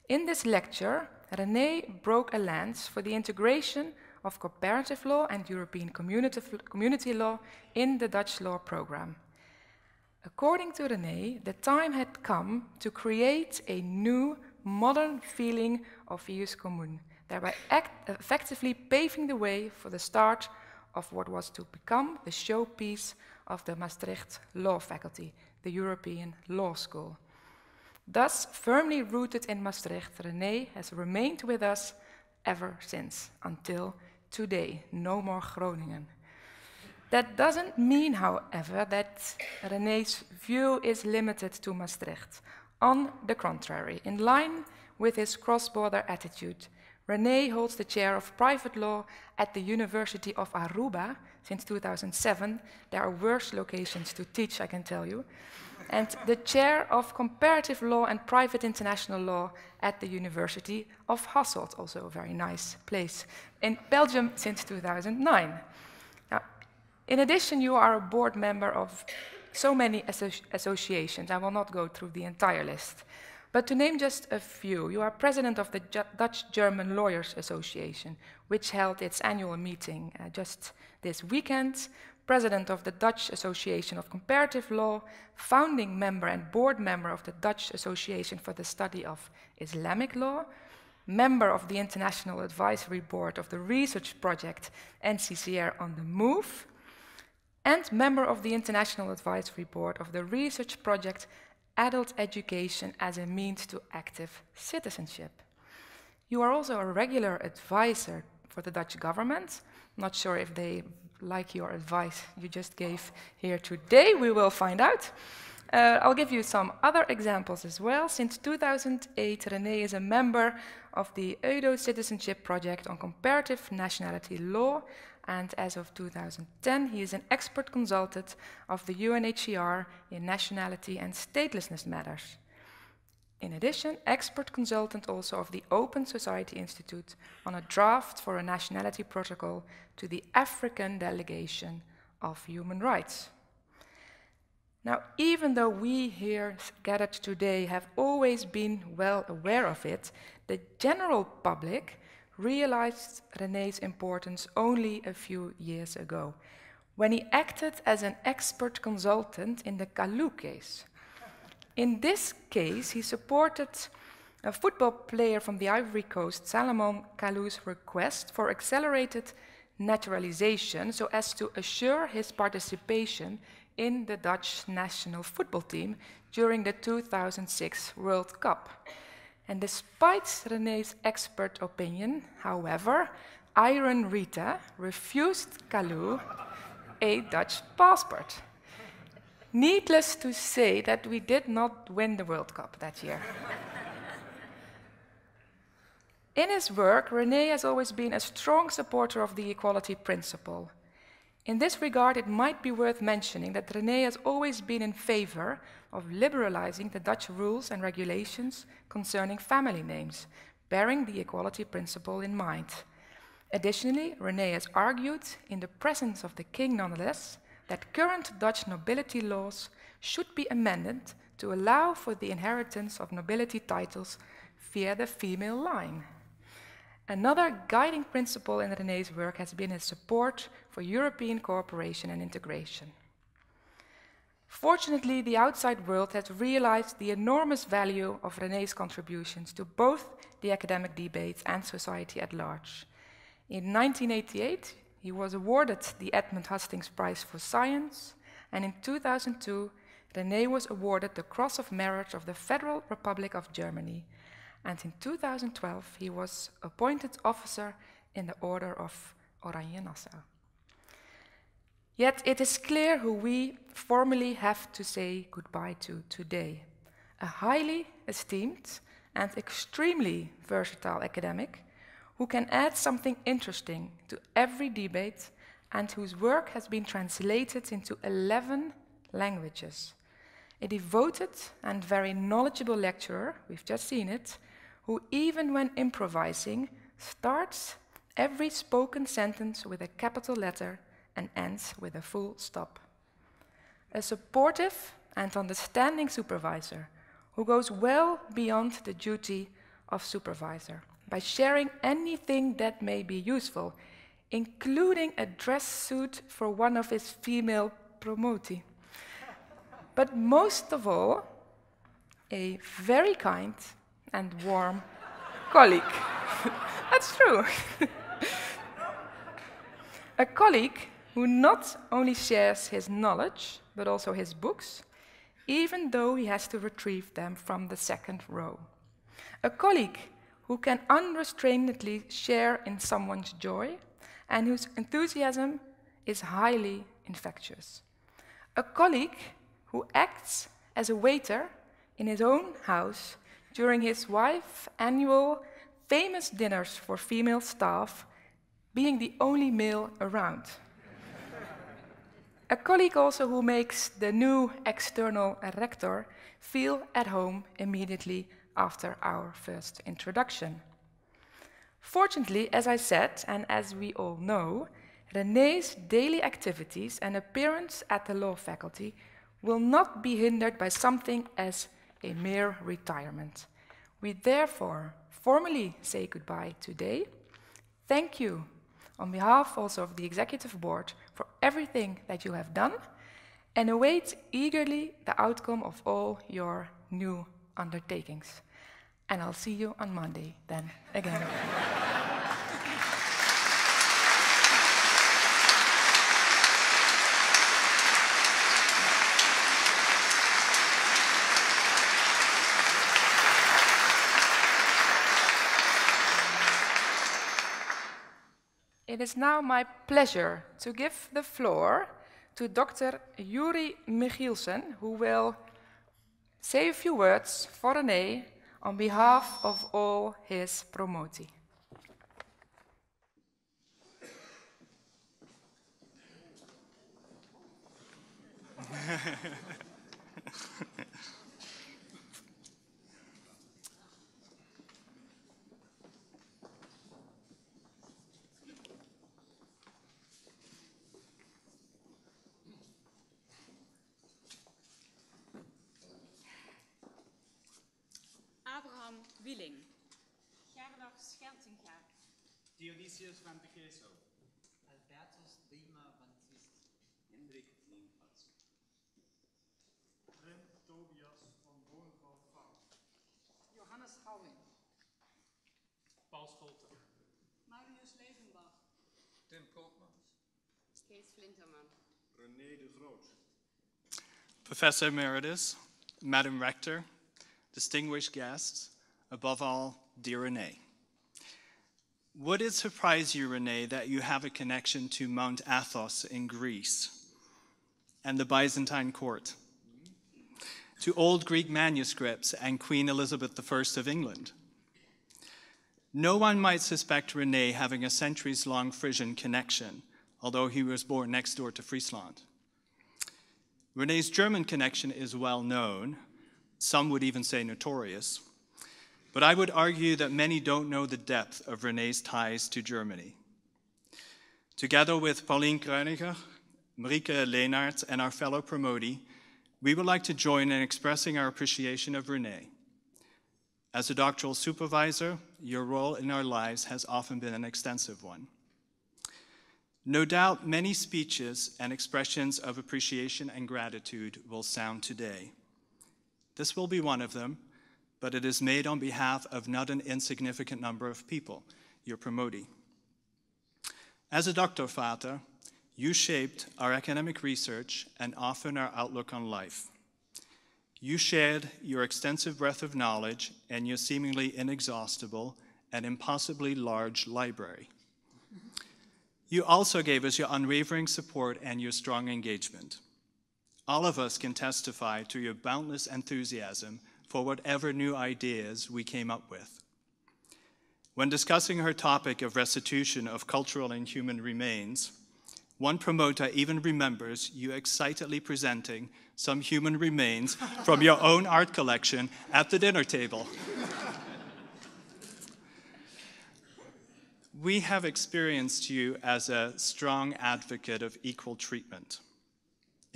In this lecture, René broke a lance for the integration of comparative law and European community law in the Dutch law program. According to René, the time had come to create a new modern feeling of Ius commun, thereby effectively paving the way for the start of what was to become the showpiece of the Maastricht Law Faculty, the European Law School. Thus, firmly rooted in Maastricht, René has remained with us ever since, until today, no more Groningen. That doesn't mean, however, that René's view is limited to Maastricht. On the contrary, in line with his cross-border attitude, René holds the chair of private law at the University of Aruba since 2007. There are worse locations to teach, I can tell you. And the chair of comparative law and private international law at the University of Hasselt, also a very nice place, in Belgium since 2009. In addition, you are a board member of so many associations. I will not go through the entire list. But to name just a few, you are president of the Dutch German Lawyers Association, which held its annual meeting uh, just this weekend, president of the Dutch Association of Comparative Law, founding member and board member of the Dutch Association for the Study of Islamic Law, member of the International Advisory Board of the research project NCCR on the Move, and member of the International Advisory Board of the research project Adult Education as a Means to Active Citizenship. You are also a regular advisor for the Dutch government. Not sure if they like your advice you just gave here today. We will find out. Uh, I'll give you some other examples as well. Since 2008, René is a member of the EUDO Citizenship Project on Comparative Nationality Law and as of 2010, he is an expert consultant of the UNHCR in nationality and statelessness matters. In addition, expert consultant also of the Open Society Institute on a draft for a nationality protocol to the African delegation of human rights. Now, even though we here gathered today have always been well aware of it, the general public realized René's importance only a few years ago, when he acted as an expert consultant in the Kalou case. In this case, he supported a football player from the Ivory Coast, Salomon Kalou's request for accelerated naturalization so as to assure his participation in the Dutch national football team during the 2006 World Cup. And despite René's expert opinion, however, Iron Rita refused Kalu a Dutch passport. Needless to say that we did not win the World Cup that year. In his work, René has always been a strong supporter of the equality principle. In this regard, it might be worth mentioning that René has always been in favor of liberalizing the Dutch rules and regulations concerning family names, bearing the equality principle in mind. Additionally, René has argued, in the presence of the king nonetheless, that current Dutch nobility laws should be amended to allow for the inheritance of nobility titles via the female line. Another guiding principle in René's work has been his support for European cooperation and integration. Fortunately, the outside world has realized the enormous value of René's contributions to both the academic debates and society at large. In 1988, he was awarded the Edmund Hastings Prize for Science, and in 2002, René was awarded the Cross of Merit of the Federal Republic of Germany, and in 2012 he was appointed officer in the Order of Oranje-Nassau. Yet it is clear who we formally have to say goodbye to today a highly esteemed and extremely versatile academic who can add something interesting to every debate and whose work has been translated into 11 languages. A devoted and very knowledgeable lecturer, we've just seen it, who even when improvising starts every spoken sentence with a capital letter and ends with a full stop. A supportive and understanding supervisor who goes well beyond the duty of supervisor by sharing anything that may be useful, including a dress suit for one of his female promotee. but most of all, a very kind and warm colleague. [LAUGHS] That's true. [LAUGHS] a colleague who not only shares his knowledge, but also his books, even though he has to retrieve them from the second row. A colleague who can unrestrainedly share in someone's joy and whose enthusiasm is highly infectious. A colleague who acts as a waiter in his own house during his wife's annual famous dinners for female staff, being the only male around. A colleague also who makes the new external rector feel at home immediately after our first introduction. Fortunately, as I said, and as we all know, René's daily activities and appearance at the law faculty will not be hindered by something as a mere retirement. We therefore formally say goodbye today. Thank you on behalf also of the Executive Board for everything that you have done and await eagerly the outcome of all your new undertakings. And I'll see you on Monday then again. is now my pleasure to give the floor to Dr. Yuri Michielsen, who will say a few words for René on behalf of all his promoti. [LAUGHS] Albertus Hendrik Rem Tobias van Johannes Houwing. Paul Scholten. Marius Levenbach. Tim Koopmans. Kees Flinterman. René de Groot. Professor Emeritus, Madam Rector, distinguished guests, above all, dear Renee. Would it surprise you, Renee, that you have a connection to Mount Athos in Greece and the Byzantine court, to old Greek manuscripts and Queen Elizabeth I of England? No one might suspect Renee having a centuries long Frisian connection, although he was born next door to Friesland. Renee's German connection is well known, some would even say notorious. But I would argue that many don't know the depth of Rene's ties to Germany. Together with Pauline Kreiniger, Marike Lehnartz, and our fellow promotee, we would like to join in expressing our appreciation of Rene. As a doctoral supervisor, your role in our lives has often been an extensive one. No doubt many speeches and expressions of appreciation and gratitude will sound today. This will be one of them, but it is made on behalf of not an insignificant number of people, your promoti. As a doctor, Vater, you shaped our academic research and often our outlook on life. You shared your extensive breadth of knowledge and your seemingly inexhaustible and impossibly large library. You also gave us your unwavering support and your strong engagement. All of us can testify to your boundless enthusiasm for whatever new ideas we came up with. When discussing her topic of restitution of cultural and human remains, one promoter even remembers you excitedly presenting some human remains from your own art collection at the dinner table. we have experienced you as a strong advocate of equal treatment.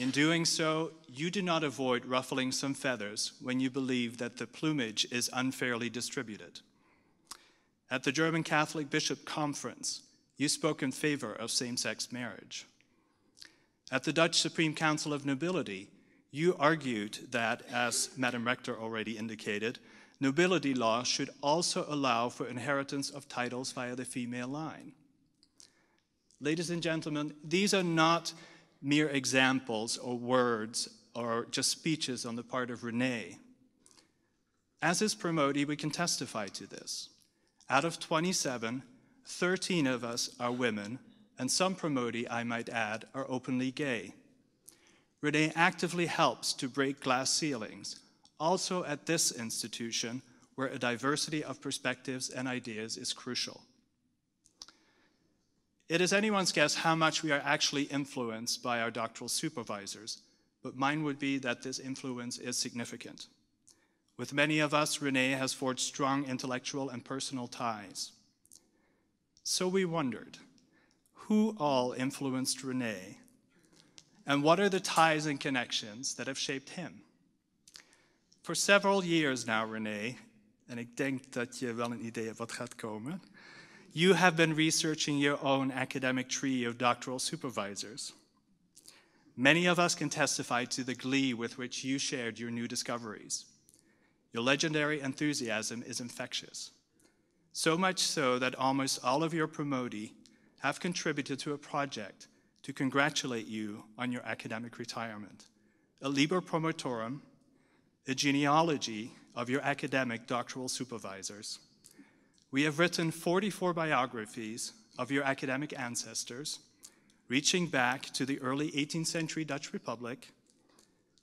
In doing so, you do not avoid ruffling some feathers when you believe that the plumage is unfairly distributed. At the German Catholic Bishop Conference, you spoke in favor of same sex marriage. At the Dutch Supreme Council of Nobility, you argued that, as Madam Rector already indicated, nobility law should also allow for inheritance of titles via the female line. Ladies and gentlemen, these are not mere examples or words or just speeches on the part of Rene. As his promotee, we can testify to this. Out of 27, 13 of us are women, and some promotee, I might add, are openly gay. Rene actively helps to break glass ceilings, also at this institution, where a diversity of perspectives and ideas is crucial. It is anyone's guess how much we are actually influenced by our doctoral supervisors, but mine would be that this influence is significant. With many of us, Renee has forged strong intellectual and personal ties. So we wondered, who all influenced Renee? And what are the ties and connections that have shaped him? For several years now, Renee, and ik denk dat je wel een idee hebt wat gaat komen, you have been researching your own academic tree of doctoral supervisors. Many of us can testify to the glee with which you shared your new discoveries. Your legendary enthusiasm is infectious, so much so that almost all of your promotee have contributed to a project to congratulate you on your academic retirement, a Liber Promotorum, a genealogy of your academic doctoral supervisors we have written 44 biographies of your academic ancestors, reaching back to the early 18th century Dutch Republic,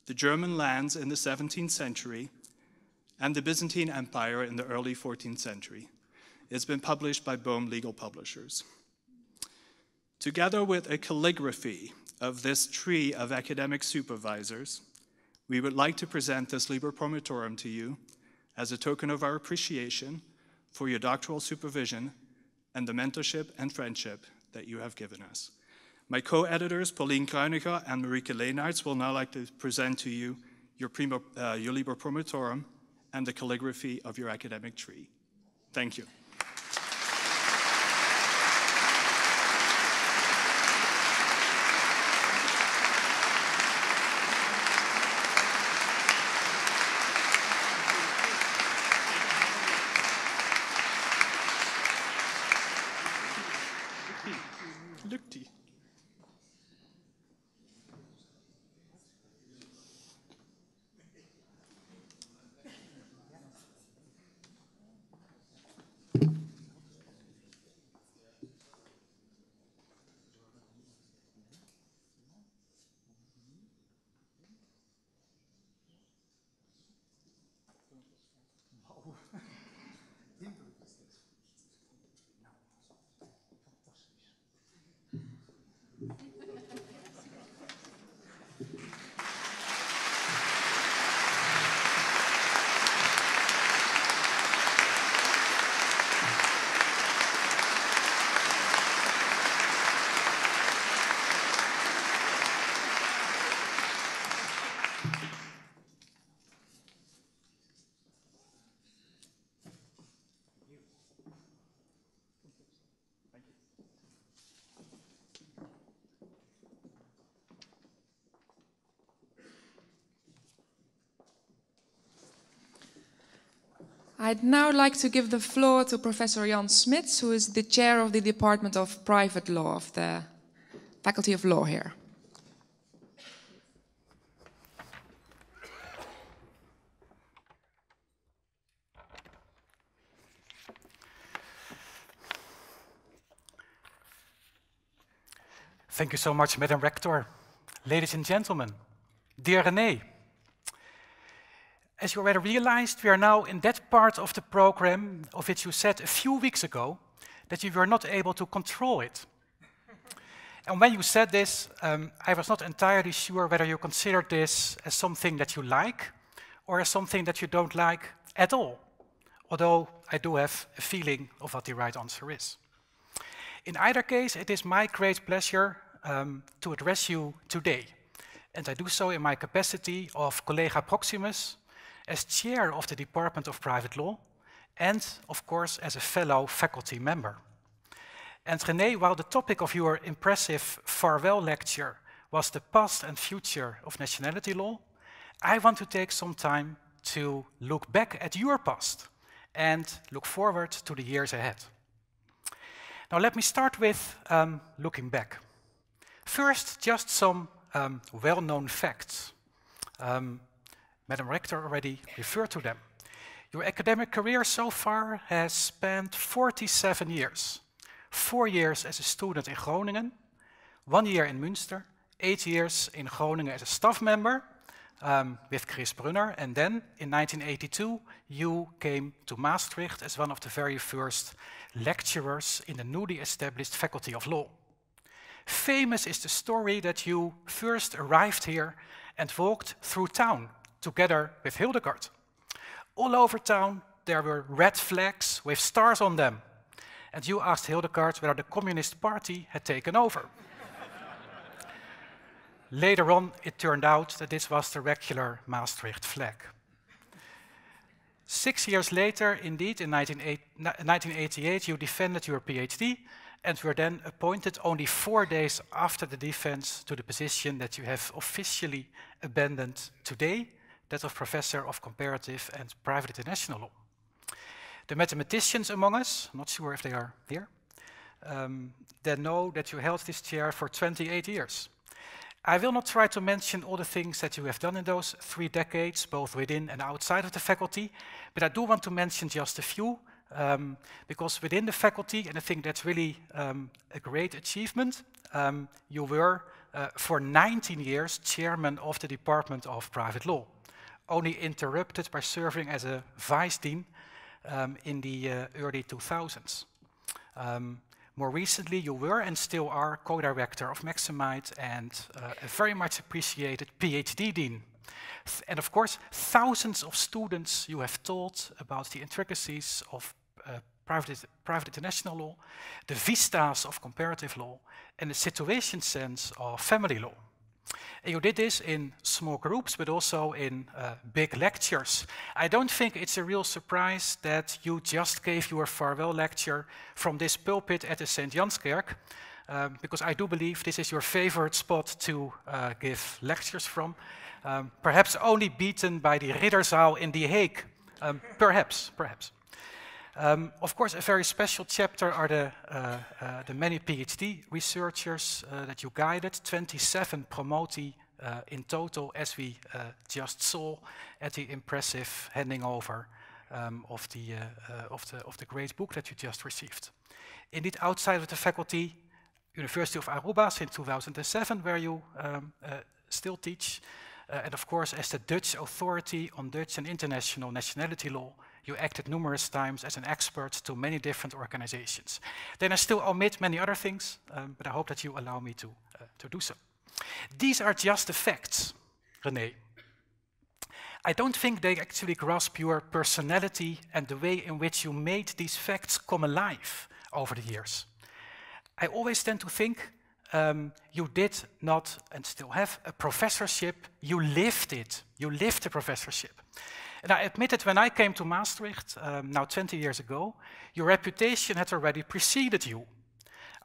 the German lands in the 17th century, and the Byzantine Empire in the early 14th century. It's been published by Bohm Legal Publishers. Together with a calligraphy of this tree of academic supervisors, we would like to present this Liber Promotorum to you as a token of our appreciation for your doctoral supervision and the mentorship and friendship that you have given us. My co-editors, Pauline Kruiniger and Marika Leenaerts, will now like to present to you your, primo, uh, your Promotorum and the calligraphy of your academic tree. Thank you. I'd now like to give the floor to Professor Jan Smits, who is the chair of the Department of Private Law of the Faculty of Law here. Thank you so much, Madam Rector. Ladies and gentlemen, dear Renee. As you already realized, we are now in that part of the program of which you said a few weeks ago that you were not able to control it. and when you said this, um, I was not entirely sure whether you considered this as something that you like or as something that you don't like at all, although I do have a feeling of what the right answer is. In either case, it is my great pleasure um, to address you today, and I do so in my capacity of collega Proximus, as chair of the Department of Private Law, and of course as a fellow faculty member. And René, while the topic of your impressive farewell lecture was the past and future of nationality law, I want to take some time to look back at your past and look forward to the years ahead. Now let me start with um, looking back. First, just some um, well-known facts. Um, Madam Rector already referred to them. Your academic career so far has spanned 47 years. Four years as a student in Groningen, one year in Münster, eight years in Groningen as a staff member um, with Chris Brunner, and then in 1982 you came to Maastricht as one of the very first lecturers in the newly established Faculty of Law. Famous is the story that you first arrived here and walked through town together with Hildegard. All over town, there were red flags with stars on them. And you asked Hildegard whether the Communist Party had taken over. [LAUGHS] Later on, it turned out that this was the regular Maastricht flag. Six years later, indeed, in 1988, you defended your PhD and were then appointed only four days after the defense to the position that you have officially abandoned today that of Professor of Comparative and Private International Law. The mathematicians among us, I'm not sure if they are here, um, they know that you held this chair for 28 years. I will not try to mention all the things that you have done in those three decades, both within and outside of the faculty, but I do want to mention just a few, um, because within the faculty, and I think that's really um, a great achievement, um, you were uh, for 19 years chairman of the Department of Private Law only interrupted by serving as a vice dean um, in the uh, early 2000s. Um, more recently, you were and still are co-director of Maximite and uh, a very much appreciated PhD dean. Th and of course, thousands of students you have taught about the intricacies of uh, private, private international law, the vistas of comparative law, and the situation sense of family law. And you did this in small groups, but also in uh, big lectures. I don't think it's a real surprise that you just gave your farewell lecture from this pulpit at the St. Janskerk, um, because I do believe this is your favorite spot to uh, give lectures from, um, perhaps only beaten by the Ridderzaal in The Hague. Um, perhaps, perhaps. Um, of course, a very special chapter are the, uh, uh, the many PhD researchers uh, that you guided, 27 promotee uh, in total, as we uh, just saw at the impressive handing over um, of, the, uh, of, the, of the great book that you just received. Indeed, outside of the faculty, University of Aruba since 2007, where you um, still teach, and of course, as the Dutch authority on Dutch and international nationality law, you acted numerous times as an expert to many different organizations. Then I still omit many other things, um, but I hope that you allow me to, uh, to do so. These are just the facts, René. I don't think they actually grasp your personality and the way in which you made these facts come alive over the years. I always tend to think um, you did not and still have a professorship, you lived it. You lived the professorship. And I admit that when I came to Maastricht, um, now 20 years ago, your reputation had already preceded you.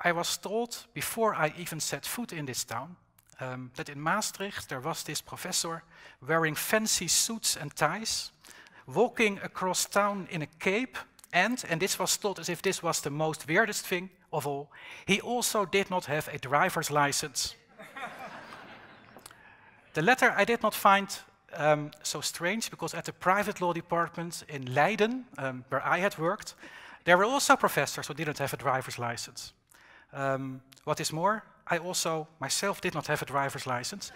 I was told, before I even set foot in this town, um, that in Maastricht there was this professor wearing fancy suits and ties, walking across town in a cape, and, and this was thought as if this was the most weirdest thing of all, he also did not have a driver's license. [LAUGHS] the letter I did not find um, so strange because at the private law department in Leiden, um, where I had worked, there were also professors who didn't have a driver's license. Um, what is more, I also myself did not have a driver's license.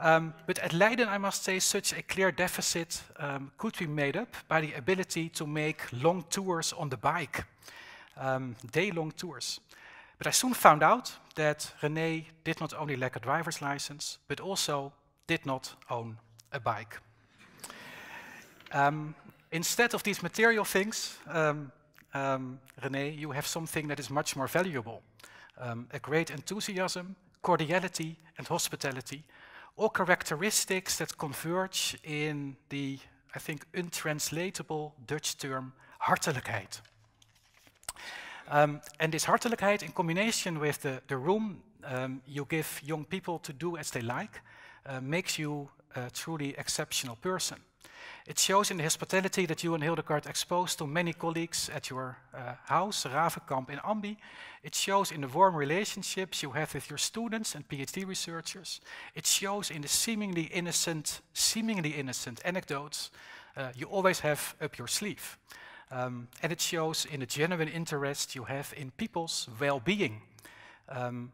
Um, but at Leiden, I must say, such a clear deficit um, could be made up by the ability to make long tours on the bike, um, day-long tours. But I soon found out that René did not only lack a driver's license, but also did not own a bike. Um, instead of these material things, um, um, Rene, you have something that is much more valuable. Um, a great enthusiasm, cordiality and hospitality, all characteristics that converge in the, I think, untranslatable Dutch term hartelijkheid. Um, and this hartelijkheid, in combination with the, the room um, you give young people to do as they like, uh, makes you a truly exceptional person. It shows in the hospitality that you and Hildegard exposed to many colleagues at your uh, house, Ravenkamp in Ambi. It shows in the warm relationships you have with your students and PhD researchers. It shows in the seemingly innocent, seemingly innocent anecdotes uh, you always have up your sleeve. Um, and it shows in the genuine interest you have in people's well-being. Um,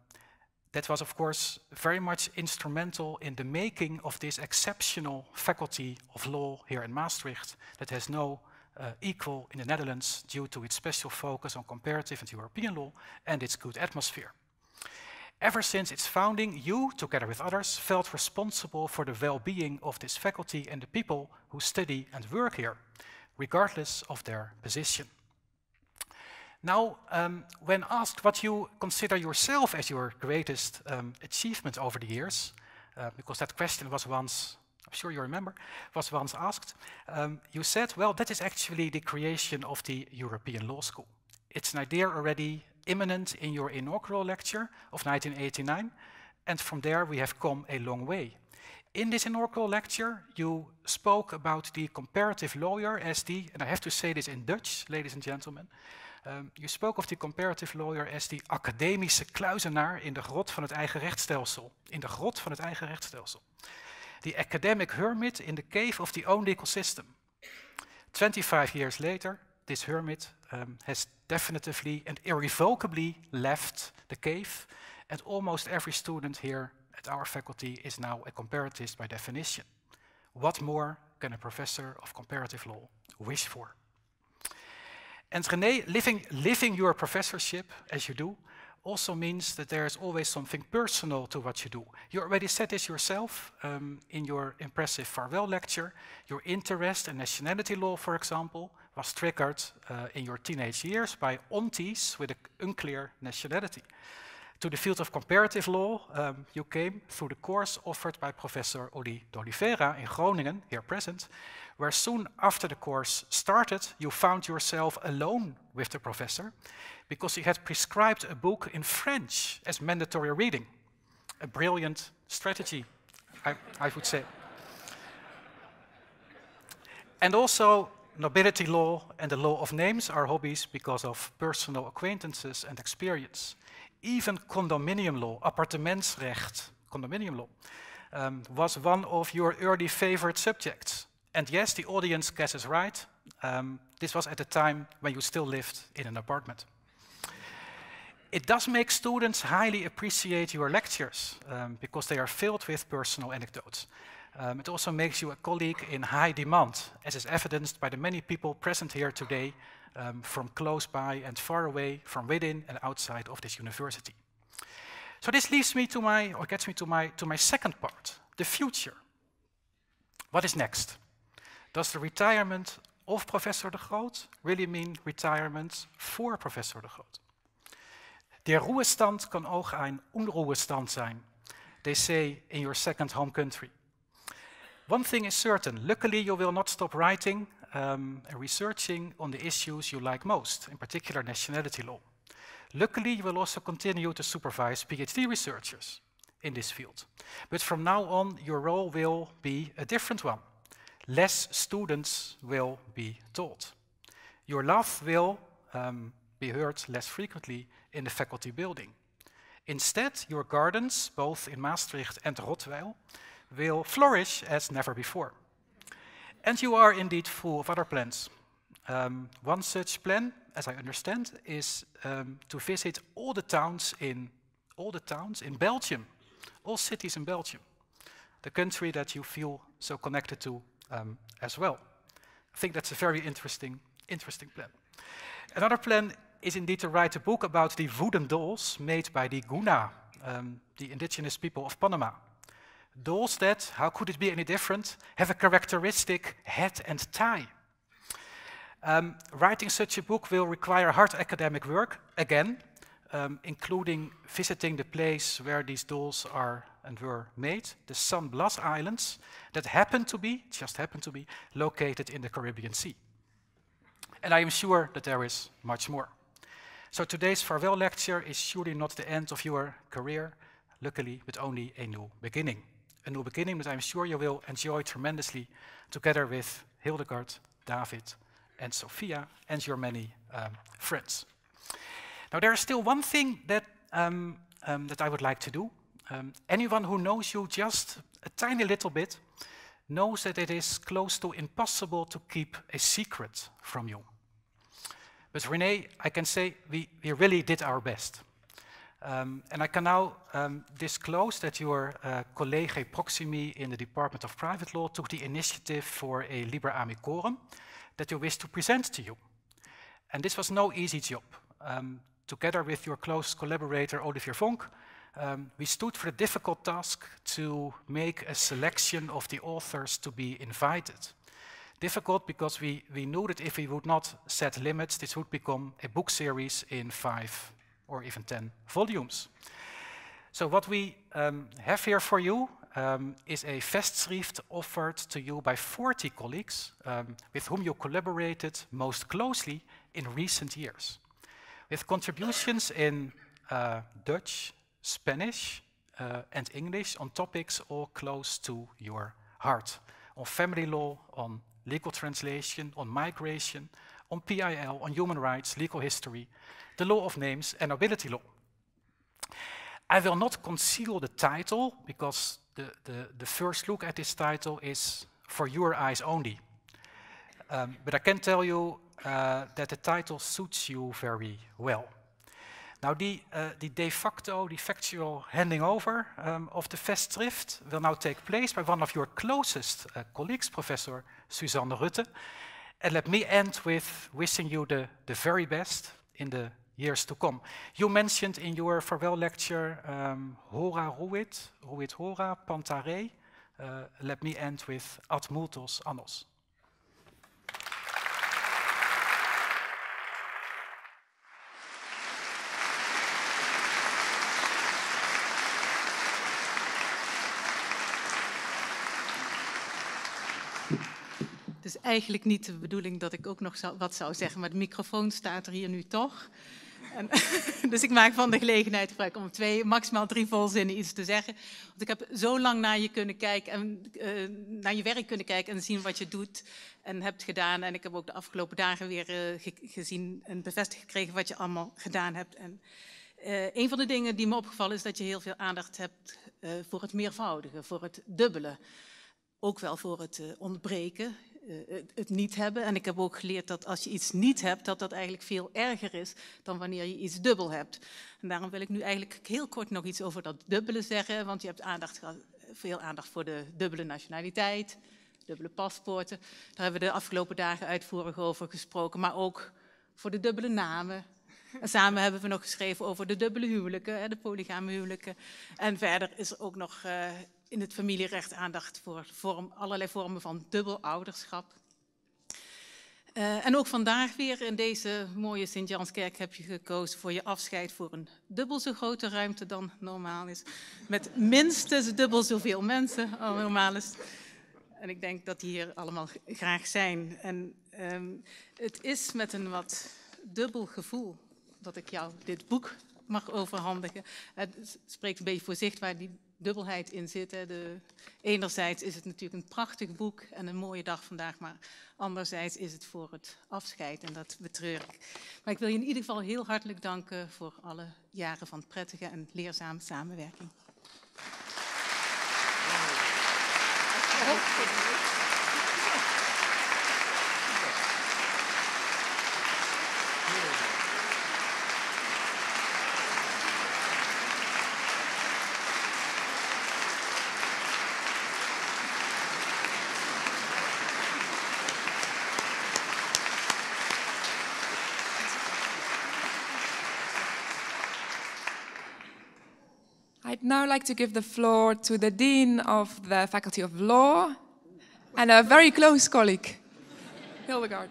that was, of course, very much instrumental in the making of this exceptional faculty of law here in Maastricht that has no uh, equal in the Netherlands due to its special focus on comparative and European law and its good atmosphere. Ever since its founding, you, together with others, felt responsible for the well-being of this faculty and the people who study and work here, regardless of their position. Now, um, when asked what you consider yourself as your greatest um, achievement over the years, uh, because that question was once, I'm sure you remember, was once asked, um, you said, well, that is actually the creation of the European Law School. It's an idea already imminent in your inaugural lecture of 1989, and from there we have come a long way. In this inaugural lecture, you spoke about the comparative lawyer as the, and I have to say this in Dutch, ladies and gentlemen, Um, ehm, je spoke of the comparative lawyer as the academische kluizenaar in de grot van het eigen rechtsstelsel. In de grot van het eigen rechtsstelsel. The academic hermit in the cave of the own legal system. 25 years later, this hermit um, has definitively and irrevocably left the cave, and almost every student here at our faculty is now a comparatist by definition. What more can a professor of comparative law wish for? And René, living, living your professorship as you do also means that there is always something personal to what you do. You already said this yourself um, in your impressive farewell lecture. Your interest in nationality law, for example, was triggered uh, in your teenage years by aunties with an unclear nationality. To the field of comparative law, um, you came through the course offered by Professor Uli Dolivera in Groningen, here present, where soon after the course started, you found yourself alone with the professor because he had prescribed a book in French as mandatory reading. A brilliant strategy, I, I would say. And also, nobility law and the law of names are hobbies because of personal acquaintances and experience even condominium law, appartementsrecht, condominium law, um, was one of your early favorite subjects. And yes, the audience guesses right. Um, this was at the time when you still lived in an apartment. It does make students highly appreciate your lectures um, because they are filled with personal anecdotes. Um, it also makes you a colleague in high demand, as is evidenced by the many people present here today um, from close by and far away, from within and outside of this university. So this leads me to my, or gets me to my, to my second part, the future. What is next? Does the retirement of Professor de Groot really mean retirement for Professor de Groot? Der Ruhestand kan ook een onruhestand zijn. They say in your second home country. One thing is certain, luckily you will not stop writing um, researching on the issues you like most, in particular nationality law. Luckily, you will also continue to supervise PhD researchers in this field. But from now on, your role will be a different one. Less students will be taught. Your love will um, be heard less frequently in the faculty building. Instead, your gardens, both in Maastricht and Rottweil, will flourish as never before. And you are indeed full of other plans. Um, one such plan, as I understand, is um, to visit all the towns in all the towns in Belgium, all cities in Belgium, the country that you feel so connected to um, as well. I think that's a very interesting, interesting plan. Another plan is indeed to write a book about the wooden dolls made by the Guna, um, the indigenous people of Panama. Dolls that, how could it be any different, have a characteristic hat and tie. Um, writing such a book will require hard academic work, again, um, including visiting the place where these dolls are and were made, the San Blas Islands, that happen to be, just happen to be, located in the Caribbean Sea. And I am sure that there is much more. So today's farewell lecture is surely not the end of your career, luckily, but only a new beginning a new beginning that I'm sure you will enjoy tremendously together with Hildegard, David, and Sophia, and your many um, friends. Now, there is still one thing that, um, um, that I would like to do. Um, anyone who knows you just a tiny little bit knows that it is close to impossible to keep a secret from you. But Renee, I can say we, we really did our best. Um, and I can now um, disclose that your uh, colleague Proximi in the Department of Private Law took the initiative for a Liber Amicorum that you wish to present to you. And this was no easy job. Um, together with your close collaborator Olivier Vonk, um, we stood for the difficult task to make a selection of the authors to be invited. Difficult because we, we knew that if we would not set limits, this would become a book series in five or even 10 volumes. So what we um, have here for you um, is a festschrift offered to you by 40 colleagues um, with whom you collaborated most closely in recent years, with contributions in uh, Dutch, Spanish, uh, and English on topics all close to your heart, on family law, on legal translation, on migration, on PIL, on human rights, legal history, the law of names, and nobility law. I will not conceal the title because the, the, the first look at this title is for your eyes only. Um, but I can tell you uh, that the title suits you very well. Now, the, uh, the de facto, the factual handing over um, of the Festschrift will now take place by one of your closest uh, colleagues, Professor Suzanne Rutte. And let me end with wishing you the, the very best in the years to come. You mentioned in your farewell lecture um, Hora Ruit, Ruit Hora, Pantare. Uh, let me end with Atmultos Annos. is eigenlijk niet de bedoeling dat ik ook nog wat zou zeggen, maar de microfoon staat er hier nu toch. En, [LAUGHS] dus ik maak van de gelegenheid gebruik om twee, maximaal drie volzinnen iets te zeggen. Want ik heb zo lang naar je kunnen kijken en eh, naar je werk kunnen kijken en zien wat je doet en hebt gedaan. En ik heb ook de afgelopen dagen weer eh, gezien en bevestigd gekregen wat je allemaal gedaan hebt. En, eh, een van de dingen die me opgevallen is dat je heel veel aandacht hebt voor het meervoudige, voor het dubbele. Ook wel voor het ontbreken. Eh, het niet hebben. En ik heb ook geleerd dat als je iets niet hebt, dat dat eigenlijk veel erger is dan wanneer je iets dubbel hebt. En daarom wil ik nu eigenlijk heel kort nog iets over dat dubbele zeggen, want je hebt aandacht, veel aandacht voor de dubbele nationaliteit, dubbele paspoorten. Daar hebben we de afgelopen dagen uitvoerig over gesproken, maar ook voor de dubbele namen, en samen hebben we nog geschreven over de dubbele huwelijken, de polygame huwelijken. En verder is er ook nog eh, in het familierecht aandacht voor vorm, allerlei vormen van dubbel ouderschap. Eh, en ook vandaag weer in deze mooie Sint-Janskerk heb je gekozen voor je afscheid voor een dubbel zo grote ruimte dan normaal is. Met minstens dubbel zoveel mensen dan normaal is. En ik denk dat die hier allemaal graag zijn. En ehm, het is met een wat dubbel gevoel dat ik jou dit boek mag overhandigen. Het spreekt een beetje voor zich, die dubbelheid in zitten. De, enerzijds is het natuurlijk een prachtig boek en een mooie dag vandaag, maar anderzijds is het voor het afscheid en dat betreur ik. Maar ik wil je in ieder geval heel hartelijk danken voor alle jaren van prettige en leerzame samenwerking. now like to give the floor to the Dean of the Faculty of Law and a very close colleague, Hildegard.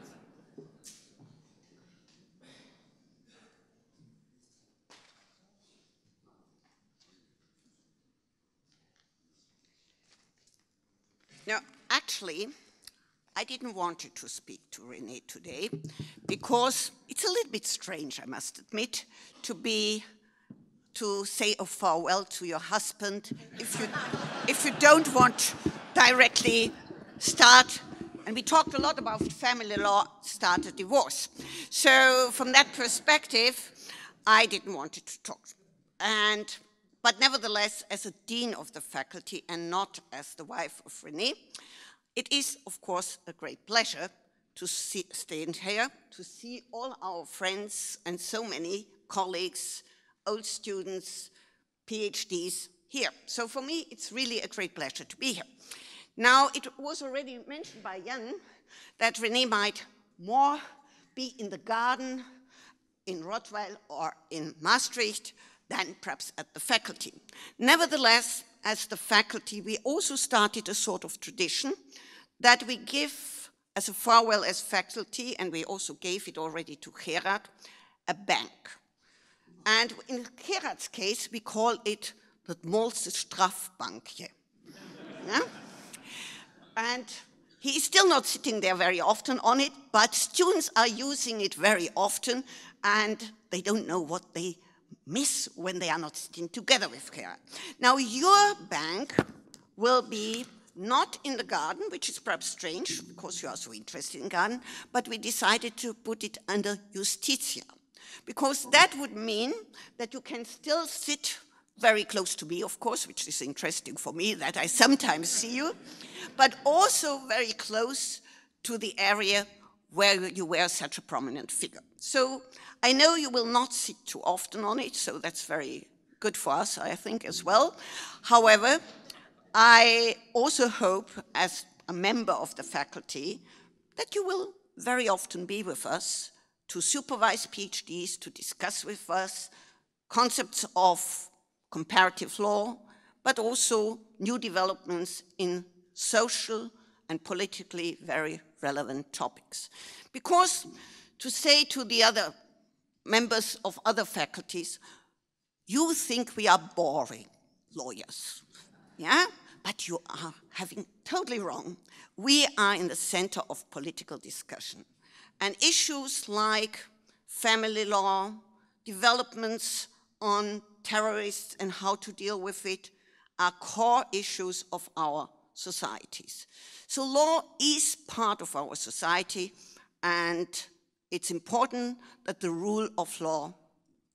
Now, actually, I didn't want to speak to Renee today because it's a little bit strange, I must admit, to be to say a farewell to your husband if you, if you don't want directly start and we talked a lot about family law start a divorce so from that perspective i didn't want to talk and but nevertheless as a dean of the faculty and not as the wife of renee it is of course a great pleasure to see, stay in here to see all our friends and so many colleagues old students, PhDs here. So for me, it's really a great pleasure to be here. Now, it was already mentioned by Jan that Renee might more be in the garden in Rottweil or in Maastricht than perhaps at the faculty. Nevertheless, as the faculty, we also started a sort of tradition that we give as a farewell as faculty, and we also gave it already to Gerard, a bank. And in Kerat's case, we call it the Molse Strafbankje. yeah? And he is still not sitting there very often on it, but students are using it very often and they don't know what they miss when they are not sitting together with Kerat. Now, your bank will be not in the garden, which is perhaps strange because you are so interested in garden, but we decided to put it under Justitia because that would mean that you can still sit very close to me, of course, which is interesting for me that I sometimes see you, but also very close to the area where you were such a prominent figure. So I know you will not sit too often on it, so that's very good for us, I think, as well. However, I also hope, as a member of the faculty, that you will very often be with us to supervise PhDs to discuss with us concepts of comparative law, but also new developments in social and politically very relevant topics. Because to say to the other members of other faculties, you think we are boring lawyers, yeah? But you are having totally wrong. We are in the center of political discussion. And issues like family law, developments on terrorists and how to deal with it are core issues of our societies. So law is part of our society and it's important that the rule of law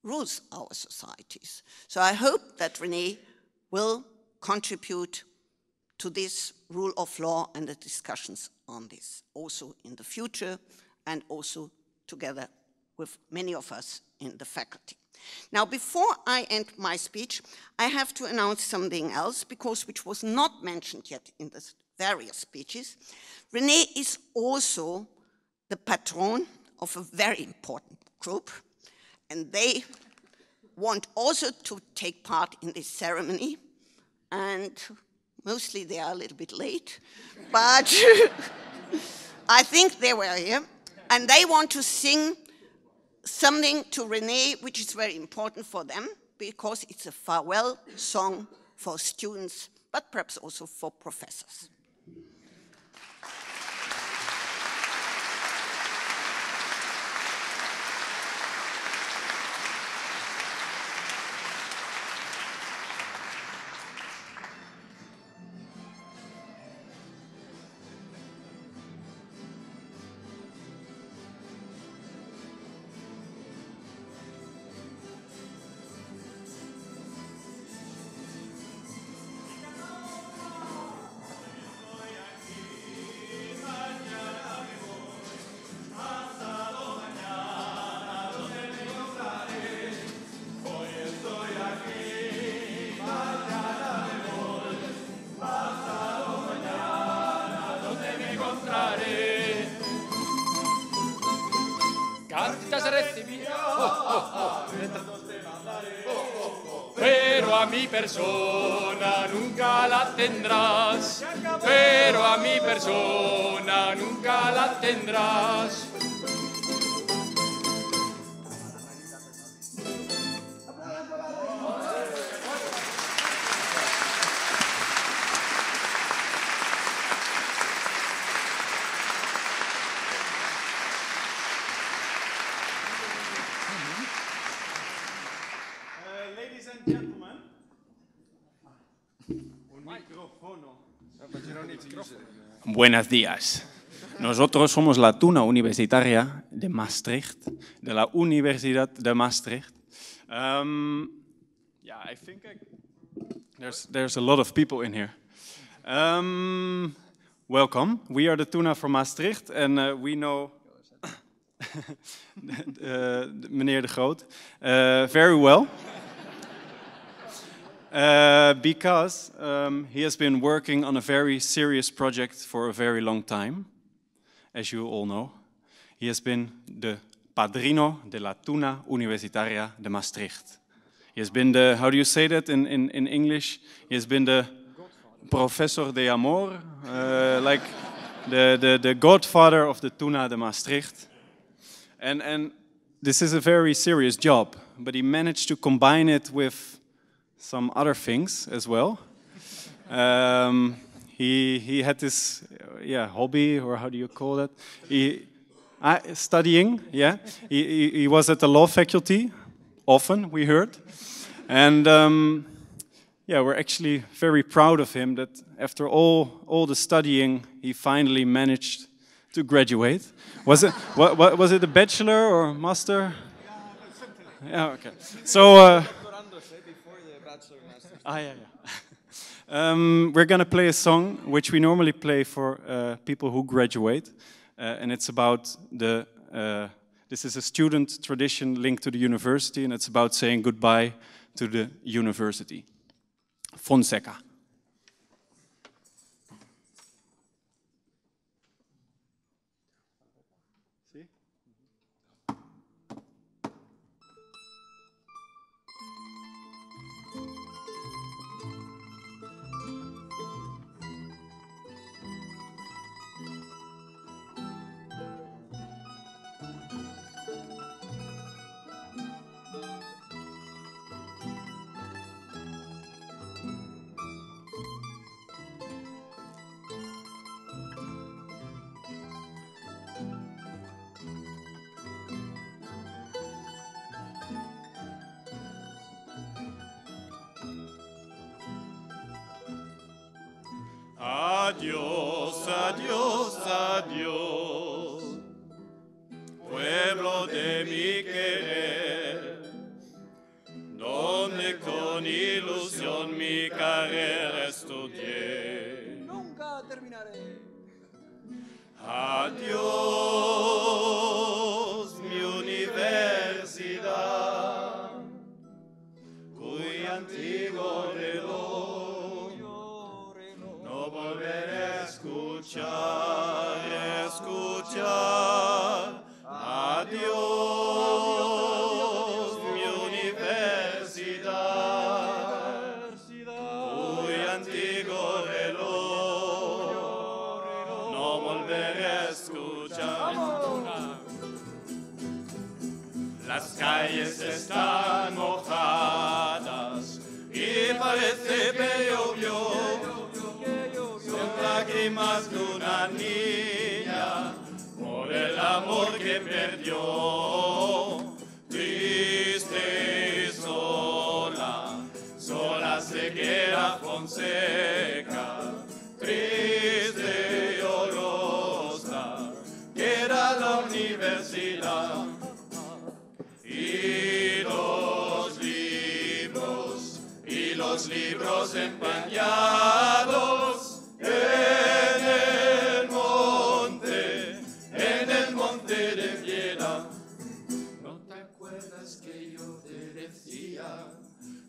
rules our societies. So I hope that Renee will contribute to this rule of law and the discussions on this also in the future and also together with many of us in the faculty. Now, before I end my speech, I have to announce something else, because which was not mentioned yet in the various speeches. Renee is also the patron of a very important group, and they want also to take part in this ceremony, and mostly they are a little bit late, but [LAUGHS] I think they were here and they want to sing something to Renee, which is very important for them because it's a farewell song for students, but perhaps also for professors. buenos días. Nosotros somos la tuna universitaria de Maastricht, de la Universidad de Maastricht. Um, yeah, I think I, there's, there's a lot of people in here. Um, welcome. We are the tuna from Maastricht, and uh, we know [LAUGHS] uh, meneer De Groot uh, very well. Uh, because um, he has been working on a very serious project for a very long time, as you all know. He has been the padrino de la Tuna Universitaria de Maastricht. He has been the, how do you say that in, in, in English? He has been the professor de amor, uh, like the, the, the godfather of the Tuna de Maastricht. And, and this is a very serious job, but he managed to combine it with some other things as well. Um, he he had this yeah hobby or how do you call that? He uh, studying yeah. He, he, he was at the law faculty often we heard, and um, yeah we're actually very proud of him that after all all the studying he finally managed to graduate. Was it what, what was it a bachelor or master? Yeah, okay. So. Uh, ah, yeah, yeah. Um, we're going to play a song which we normally play for uh, people who graduate, uh, and it's about the. Uh, this is a student tradition linked to the university, and it's about saying goodbye to the university. Fonseca. radio. volver a escuchar. Las calles están mojadas y parece que llovió. Son lágrimas de una niña por el amor que perdió. Triste y sola, sola se queda Fonseca. en el monte, en el monte de piedra. ¿No te acuerdas que yo te decía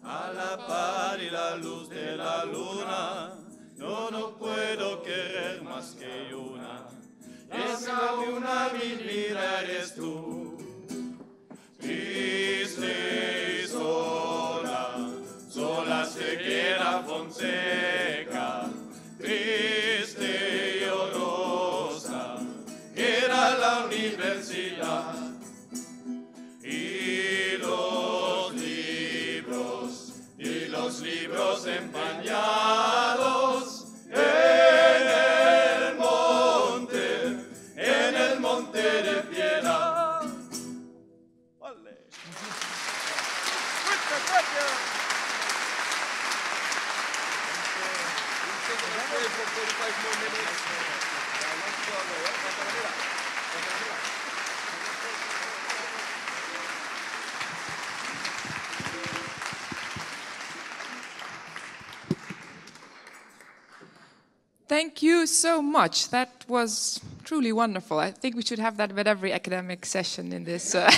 a la par y la luz de la luna? No, no puedo querer más que una. Esa una mi vida eres tú. say. Thank you so much. That was truly wonderful. I think we should have that with every academic session in this. Uh,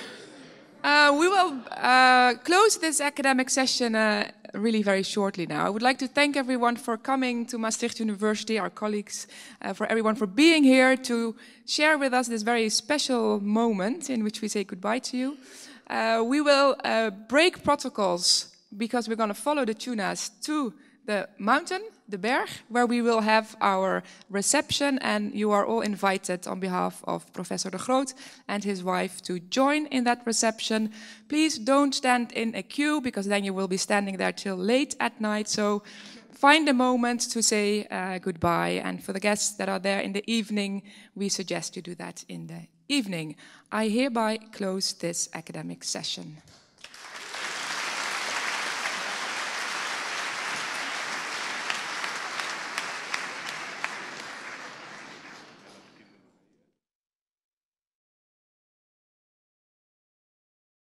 [LAUGHS] uh, we will uh, close this academic session uh, really very shortly now. I would like to thank everyone for coming to Maastricht University, our colleagues, uh, for everyone for being here to share with us this very special moment in which we say goodbye to you. Uh, we will break protocols because we're going to follow the tunas to the mountain the Berg, where we will have our reception, and you are all invited on behalf of Professor de Groot and his wife to join in that reception. Please don't stand in a queue, because then you will be standing there till late at night, so find a moment to say uh, goodbye, and for the guests that are there in the evening, we suggest you do that in the evening. I hereby close this academic session.